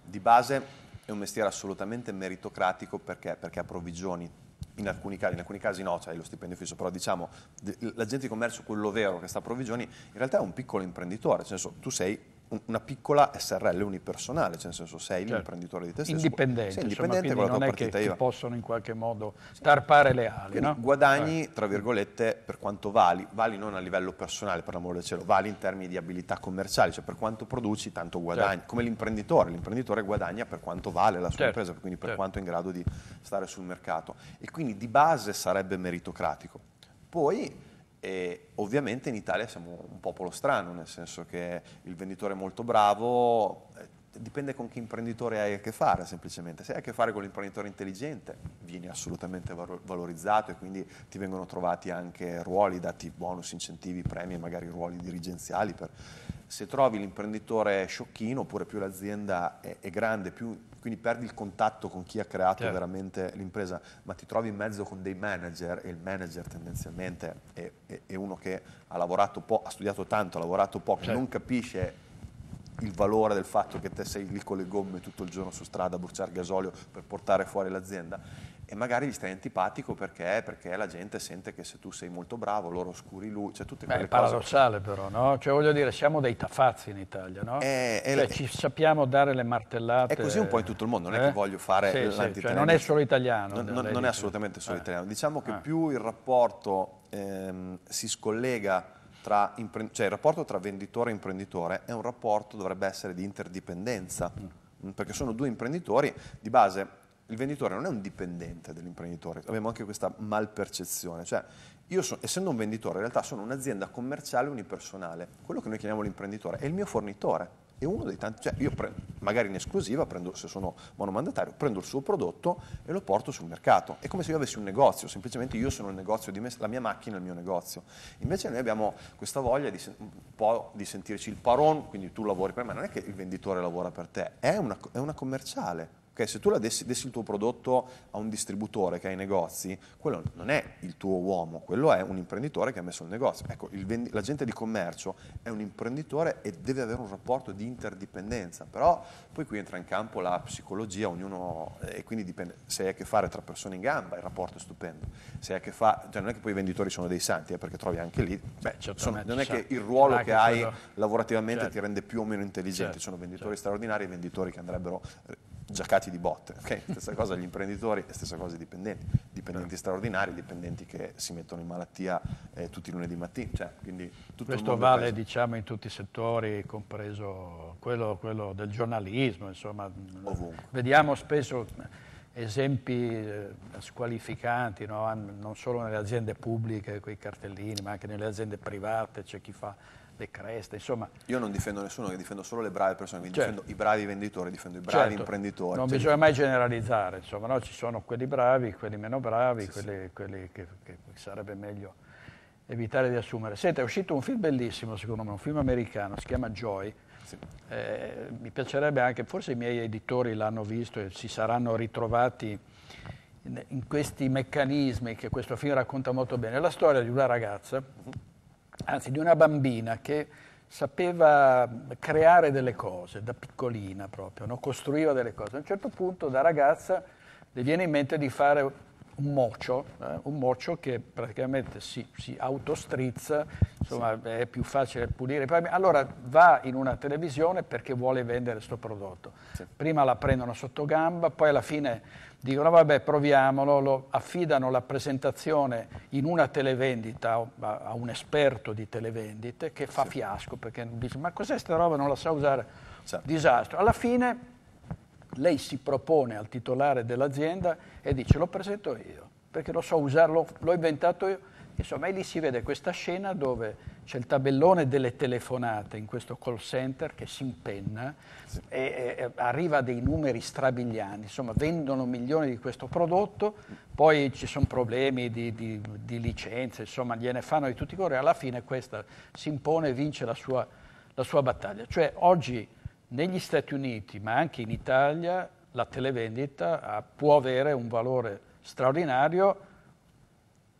di base è un mestiere assolutamente meritocratico perché, perché ha provvigioni, in alcuni casi, in alcuni casi no, cioè lo stipendio fisso, però diciamo l'agente di commercio, quello vero che sta a provvigioni, in realtà è un piccolo imprenditore, nel senso tu sei una piccola SRL unipersonale, cioè nel senso sei certo. l'imprenditore di te stesso. Indipendente, sei indipendente insomma, con la non è che IVA. possono in qualche modo tarpare le ali. No? Guadagni, eh. tra virgolette, per quanto vali, vali non a livello personale, per l'amore del cielo, vali in termini di abilità commerciali, cioè per quanto produci tanto guadagni, certo. come l'imprenditore, l'imprenditore guadagna per quanto vale la sua certo. impresa, quindi per certo. quanto è in grado di stare sul mercato e quindi di base sarebbe meritocratico. Poi e ovviamente in Italia siamo un popolo strano, nel senso che il venditore è molto bravo, eh, dipende con che imprenditore hai a che fare semplicemente. Se hai a che fare con l'imprenditore intelligente vieni assolutamente valorizzato e quindi ti vengono trovati anche ruoli, dati bonus, incentivi, premi e magari ruoli dirigenziali. Per... Se trovi l'imprenditore sciocchino oppure più l'azienda è, è grande, più quindi perdi il contatto con chi ha creato certo. veramente l'impresa, ma ti trovi in mezzo con dei manager e il manager tendenzialmente è, è, è uno che ha lavorato poco, ha studiato tanto, ha lavorato poco, certo. non capisce il valore del fatto che te sei lì con le gomme tutto il giorno su strada a bruciare gasolio per portare fuori l'azienda e magari gli stai antipatico perché, perché la gente sente che se tu sei molto bravo loro oscuri lui, cioè tutte quelle Beh, è paradossale cose. però, no? Cioè voglio dire, siamo dei tafazzi in Italia, no? Eh, eh cioè, eh. ci sappiamo dare le martellate. È così un po' in tutto il mondo, non eh? è che eh? voglio fare sì, sì cioè non è solo italiano. Non, non, non è assolutamente solo italiano, diciamo che più il rapporto ehm, si scollega tra cioè il rapporto tra venditore e imprenditore è un rapporto, dovrebbe essere di interdipendenza, mm. perché sono due imprenditori, di base il venditore non è un dipendente dell'imprenditore, abbiamo anche questa malpercezione, cioè io so, essendo un venditore in realtà sono un'azienda commerciale unipersonale, quello che noi chiamiamo l'imprenditore è il mio fornitore, è uno dei tanti, cioè io prendo, magari in esclusiva, prendo, se sono monomandatario, prendo il suo prodotto e lo porto sul mercato. È come se io avessi un negozio, semplicemente io sono il negozio di me, la mia macchina è il mio negozio. Invece noi abbiamo questa voglia di, di sentirci il paron, quindi tu lavori per me, ma non è che il venditore lavora per te, è una, è una commerciale Okay, se tu la dessi, dessi, il tuo prodotto a un distributore che ha i negozi, quello non è il tuo uomo, quello è un imprenditore che ha messo il negozio. Ecco, il vendi- l'agente di commercio è un imprenditore e deve avere un rapporto di interdipendenza, però poi qui entra in campo la psicologia, ognuno, eh, e quindi dipende, se hai a che fare tra persone in gamba, il rapporto è stupendo. Se hai a che fare, cioè non è che poi i venditori sono dei santi, eh, perché trovi anche lì, beh, sono, non è che il ruolo che hai lavorativamente certo. ti rende più o meno intelligente, certo. sono venditori certo. straordinari e venditori che andrebbero giacati di botte, okay? stessa cosa gli imprenditori e stessa cosa i dipendenti, dipendenti straordinari, dipendenti che si mettono in malattia eh, tutti i lunedì mattina. Cioè, Questo vale diciamo, in tutti i settori, compreso quello, quello del giornalismo, insomma, Ovunque. vediamo spesso eh, esempi eh, squalificanti, no? non solo nelle aziende pubbliche, quei cartellini, ma anche nelle aziende private, c'è chi fa le creste, insomma. Io non difendo nessuno, difendo solo le brave persone, certo. difendo i bravi venditori, difendo i bravi certo. imprenditori. Non cioè. bisogna mai generalizzare, insomma, no? ci sono quelli bravi, quelli meno bravi, sì, quelli, sì. quelli che, che, sarebbe meglio evitare di assumere. Senta, è uscito un film bellissimo, secondo me, un film americano, si chiama Joy. Sì. Eh, mi piacerebbe anche, forse i miei editori l'hanno visto e si saranno ritrovati in questi meccanismi che questo film racconta molto bene. È la storia di una ragazza mm-hmm anzi di una bambina che sapeva creare delle cose, da piccolina proprio, no? costruiva delle cose. A un certo punto da ragazza le viene in mente di fare un mocio, eh? un mocio che praticamente si, si autostrizza, insomma sì. è più facile pulire. Allora va in una televisione perché vuole vendere questo prodotto. Sì. Prima la prendono sotto gamba, poi alla fine dicono vabbè proviamolo, lo affidano la presentazione in una televendita a un esperto di televendite che fa sì. fiasco perché dice ma cos'è sta roba, non la sa usare, sì. disastro. Alla fine lei si propone al titolare dell'azienda e dice lo presento io perché lo so usare, l'ho inventato io Insomma, e lì si vede questa scena dove c'è il tabellone delle telefonate in questo call center che si impenna sì. e, e, arriva a dei numeri strabilianti, insomma, vendono milioni di questo prodotto, poi ci sono problemi di, di, di licenze, insomma, gliene fanno di tutti i colori, alla fine questa si impone e vince la sua, la sua battaglia. Cioè, oggi negli Stati Uniti, ma anche in Italia, la televendita ha, può avere un valore straordinario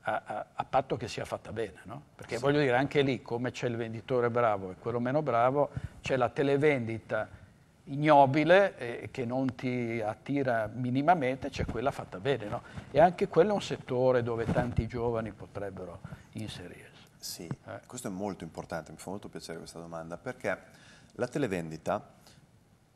a, a, a, patto che sia fatta bene, no? Perché sì. voglio dire, anche lì, come c'è il venditore bravo e quello meno bravo, c'è la televendita ignobile eh, che non ti attira minimamente, c'è quella fatta bene, no? E anche quello è un settore dove tanti giovani potrebbero inserirsi. Sì, eh. questo è molto importante, mi fa molto piacere questa domanda, perché la televendita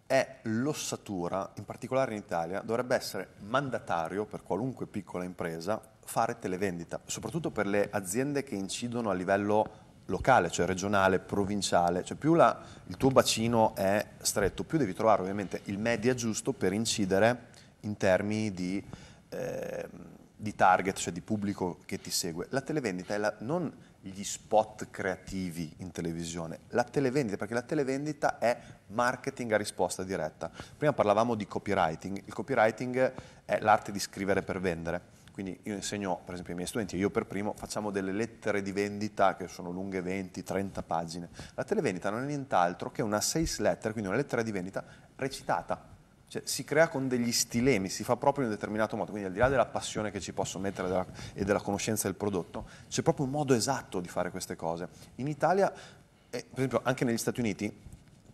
è l'ossatura, in particolare in Italia, dovrebbe essere mandatario per qualunque piccola impresa fare televendita, soprattutto per le aziende che incidono a livello locale, cioè regionale, provinciale, cioè più la, il tuo bacino è stretto, più devi trovare ovviamente il media giusto per incidere in termini di, eh, di target, cioè di pubblico che ti segue. La televendita è la, non gli spot creativi in televisione, la televendita, perché la televendita è marketing a risposta diretta. Prima parlavamo di copywriting, il copywriting è l'arte di scrivere per vendere quindi io insegno, per esempio, ai miei studenti, io per primo, facciamo delle lettere di vendita che sono lunghe 20-30 pagine. La televendita non è nient'altro che una sales letter, quindi una lettera di vendita recitata. Cioè, si crea con degli stilemi, si fa proprio in un determinato modo. Quindi al di là della passione che ci posso mettere della, e della conoscenza del prodotto, c'è proprio un modo esatto di fare queste cose. In Italia, eh, per esempio anche negli Stati Uniti,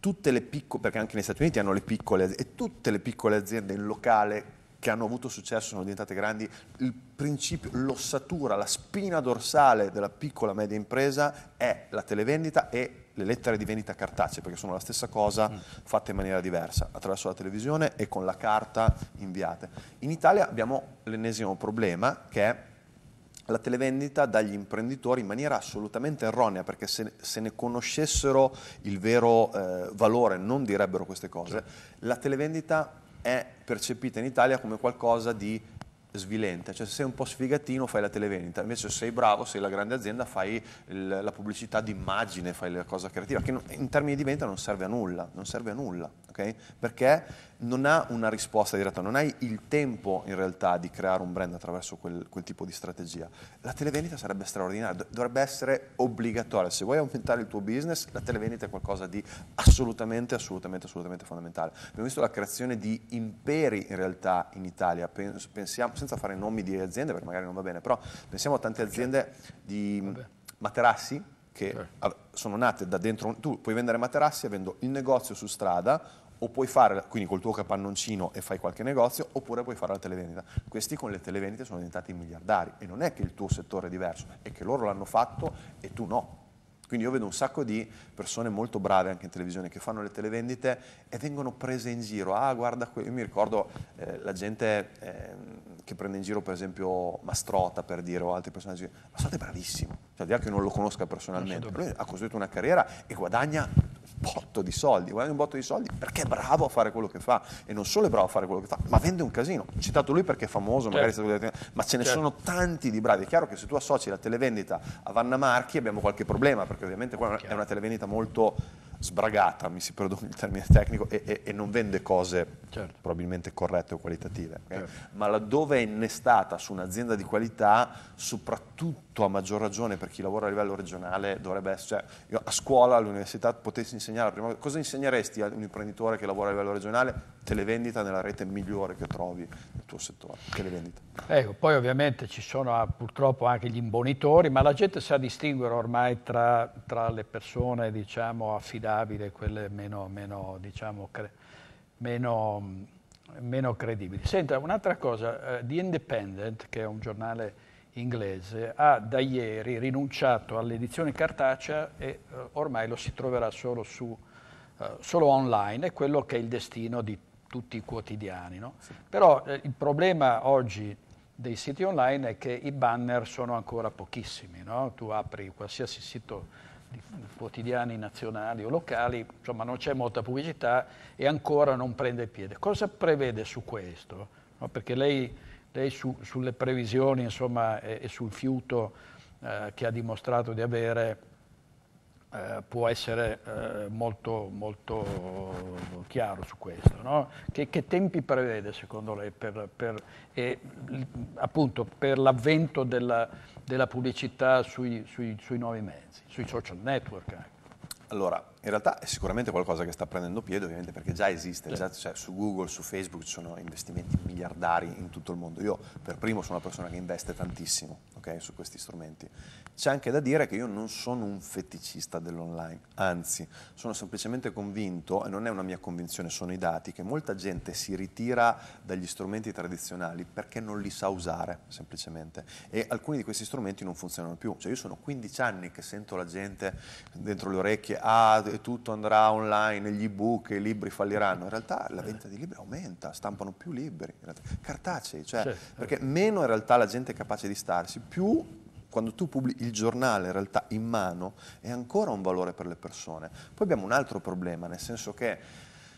tutte le piccole, perché anche negli Stati Uniti hanno le piccole, e tutte le piccole aziende in locale che hanno avuto successo, sono diventate grandi, il principio, l'ossatura, la spina dorsale della piccola e media impresa è la televendita e le lettere di vendita cartacee, perché sono la stessa cosa mm. fatte in maniera diversa, attraverso la televisione e con la carta inviate. In Italia abbiamo l'ennesimo problema che è la televendita dagli imprenditori in maniera assolutamente erronea, perché se, se ne conoscessero il vero eh, valore non direbbero queste cose. Certo. La televendita è percepita in Italia come qualcosa di svilente, cioè se sei un po' sfigatino fai la televendita, invece se sei bravo, sei la grande azienda, fai il, la pubblicità d'immagine, fai la cosa creativa, che in termini di vendita non serve a nulla, non serve a nulla, okay? perché non ha una risposta diretta, non hai il tempo in realtà di creare un brand attraverso quel, quel tipo di strategia. La televendita sarebbe straordinaria, dovrebbe essere obbligatoria. Se vuoi aumentare il tuo business, la televendita è qualcosa di assolutamente, assolutamente, assolutamente fondamentale. Abbiamo visto la creazione di imperi in realtà in Italia, pensiamo, senza fare nomi di aziende perché magari non va bene, però pensiamo a tante aziende di materassi che sono nate da dentro, tu puoi vendere materassi avendo il negozio su strada o puoi fare quindi col tuo capannoncino e fai qualche negozio, oppure puoi fare la televendita. Questi con le televendite sono diventati miliardari e non è che il tuo settore è diverso, è che loro l'hanno fatto e tu no. Quindi io vedo un sacco di persone molto brave anche in televisione che fanno le televendite e vengono prese in giro. Ah, guarda, qui. io mi ricordo eh, la gente eh, che prende in giro per esempio Mastrota per dire o altri personaggi. ma state bravissimo, cioè di là che non lo conosca personalmente, lui ha costruito una carriera e guadagna botto di soldi, guadagna un botto di soldi perché è bravo a fare quello che fa e non solo è bravo a fare quello che fa, ma vende un casino. Ho Citato lui perché è famoso, magari certo. magari, ma ce ne certo. sono tanti di bravi. È chiaro che se tu associ la televendita a Vanna Marchi abbiamo qualche problema perché ovviamente qua è una televendita molto sbragata, mi si perdoni il termine tecnico, e, e, e non vende cose certo. probabilmente corrette o qualitative, okay? certo. ma laddove è innestata su un'azienda di qualità, soprattutto a maggior ragione per chi lavora a livello regionale, dovrebbe essere, cioè, io a scuola, all'università potessi insegnare, prima, cosa insegneresti a un imprenditore che lavora a livello regionale? Televendita nella rete migliore che trovi nel tuo settore, televendita. Ecco, poi ovviamente ci sono ah, purtroppo anche gli imbonitori, ma la gente sa distinguere ormai tra, tra le persone diciamo affidate affidabili, quelle meno, meno, diciamo, cre meno, meno credibili. Senta, un'altra cosa, uh, The Independent, che è un giornale inglese, ha da ieri rinunciato all'edizione cartacea e uh, ormai lo si troverà solo, su, uh, solo online, è quello che è il destino di tutti i quotidiani. No? Sì. Però eh, il problema oggi dei siti online è che i banner sono ancora pochissimi, no? tu apri qualsiasi sito quotidiani nazionali o locali, insomma non c'è molta pubblicità e ancora non prende piede. Cosa prevede su questo? No, perché lei, lei su, sulle previsioni insomma, e, e, sul fiuto eh, che ha dimostrato di avere eh, può essere eh, molto, molto chiaro su questo. No? Che, che, tempi prevede secondo lei per, per, per l'avvento della, della, pubblicità sui, sui, sui, nuovi mezzi, sui social network Allora, in realtà è sicuramente qualcosa che sta prendendo piede, ovviamente perché già esiste, già, cioè, su Google, su Facebook ci sono investimenti miliardari in tutto il mondo. Io per primo sono una persona che investe tantissimo, okay, su questi strumenti. C'è anche da dire che io non sono un feticista dell'online, anzi sono semplicemente convinto, e non è una mia convinzione, sono i dati, che molta gente si ritira dagli strumenti tradizionali perché non li sa usare semplicemente e alcuni di questi strumenti non funzionano più. Cioè io sono 15 anni che sento la gente dentro le orecchie, ah tutto andrà online, gli ebook, i libri falliranno. In realtà la vendita di libri aumenta, stampano più libri, cartacei, cioè, certo. perché meno in realtà la gente è capace di starsi, più più quando tu pubblichi il giornale in realtà in mano è ancora un valore per le persone. Poi abbiamo un altro problema, nel senso che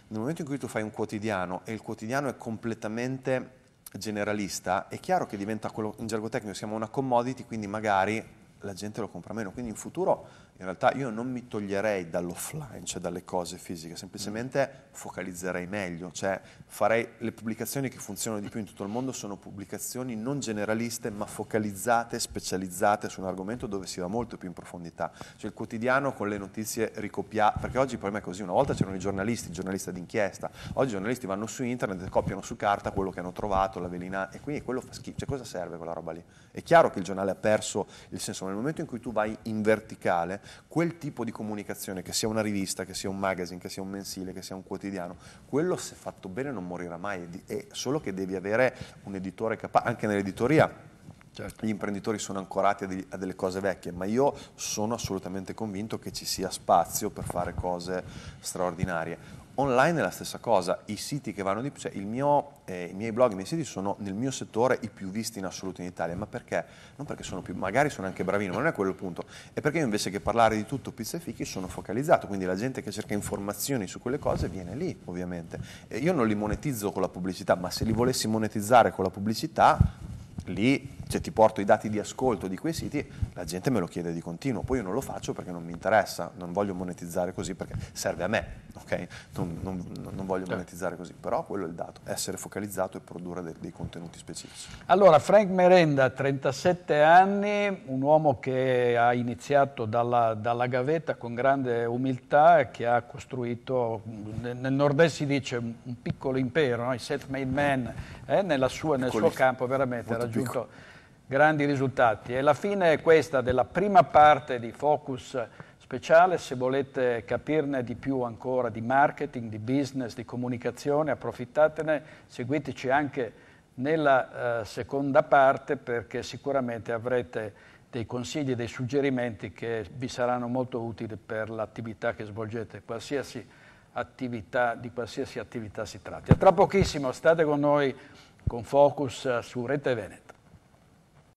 nel momento in cui tu fai un quotidiano e il quotidiano è completamente generalista, è chiaro che diventa quello in gergo tecnico, siamo una commodity, quindi magari la gente lo compra meno. Quindi in futuro in realtà io non mi toglierei dall'offline, cioè dalle cose fisiche, semplicemente focalizzerei meglio, cioè farei le pubblicazioni che funzionano di più in tutto il mondo sono pubblicazioni non generaliste ma focalizzate, specializzate su un argomento dove si va molto più in profondità, cioè il quotidiano con le notizie ricopiate, perché oggi il problema è così, una volta c'erano i giornalisti, i giornalisti d'inchiesta, oggi i giornalisti vanno su internet e copiano su carta quello che hanno trovato, la velina, e quindi quello fa schifo, cioè cosa serve quella roba lì? È chiaro che il giornale ha perso il senso, ma nel momento in cui tu vai in verticale, quel tipo di comunicazione, che sia una rivista, che sia un magazine, che sia un mensile, che sia un quotidiano, quello se fatto bene non morirà mai, è solo che devi avere un editore capace, anche nell'editoria. Certo. Gli imprenditori sono ancorati a, degli, a, delle cose vecchie, ma io sono assolutamente convinto che ci sia spazio per fare cose straordinarie. Online è la stessa cosa, i siti che vanno di più, cioè il mio, eh, i miei blog, i miei siti sono nel mio settore i più visti in assoluto in Italia, ma perché? Non perché sono più, magari sono anche bravino, ma non è quello il punto, è perché io invece che parlare di tutto pizza e fichi sono focalizzato, quindi la gente che cerca informazioni su quelle cose viene lì ovviamente. E io non li monetizzo con la pubblicità, ma se li volessi monetizzare con la pubblicità, lì cioè ti porto i dati di ascolto di quei siti, la gente me lo chiede di continuo, poi io non lo faccio perché non mi interessa, non voglio monetizzare così perché serve a me, ok? Non, non, non voglio certo. monetizzare così, però quello è il dato, essere focalizzato e produrre dei, dei contenuti specifici. Allora, Frank Merenda, 37 anni, un uomo che ha iniziato dalla, dalla gavetta con grande umiltà e che ha costruito, nel nord-est si dice un piccolo impero, no? i self-made men, eh, sua, nel suo campo veramente ha raggiunto... Piccolo grandi risultati. E la fine è questa della prima parte di Focus speciale, se volete capirne di più ancora di marketing, di business, di comunicazione, approfittatene, seguiteci anche nella eh, seconda parte perché sicuramente avrete dei consigli, dei suggerimenti che vi saranno molto utili per l'attività che svolgete, qualsiasi attività, di qualsiasi attività si tratti. A tra pochissimo, state con noi con Focus su Rete Veneto.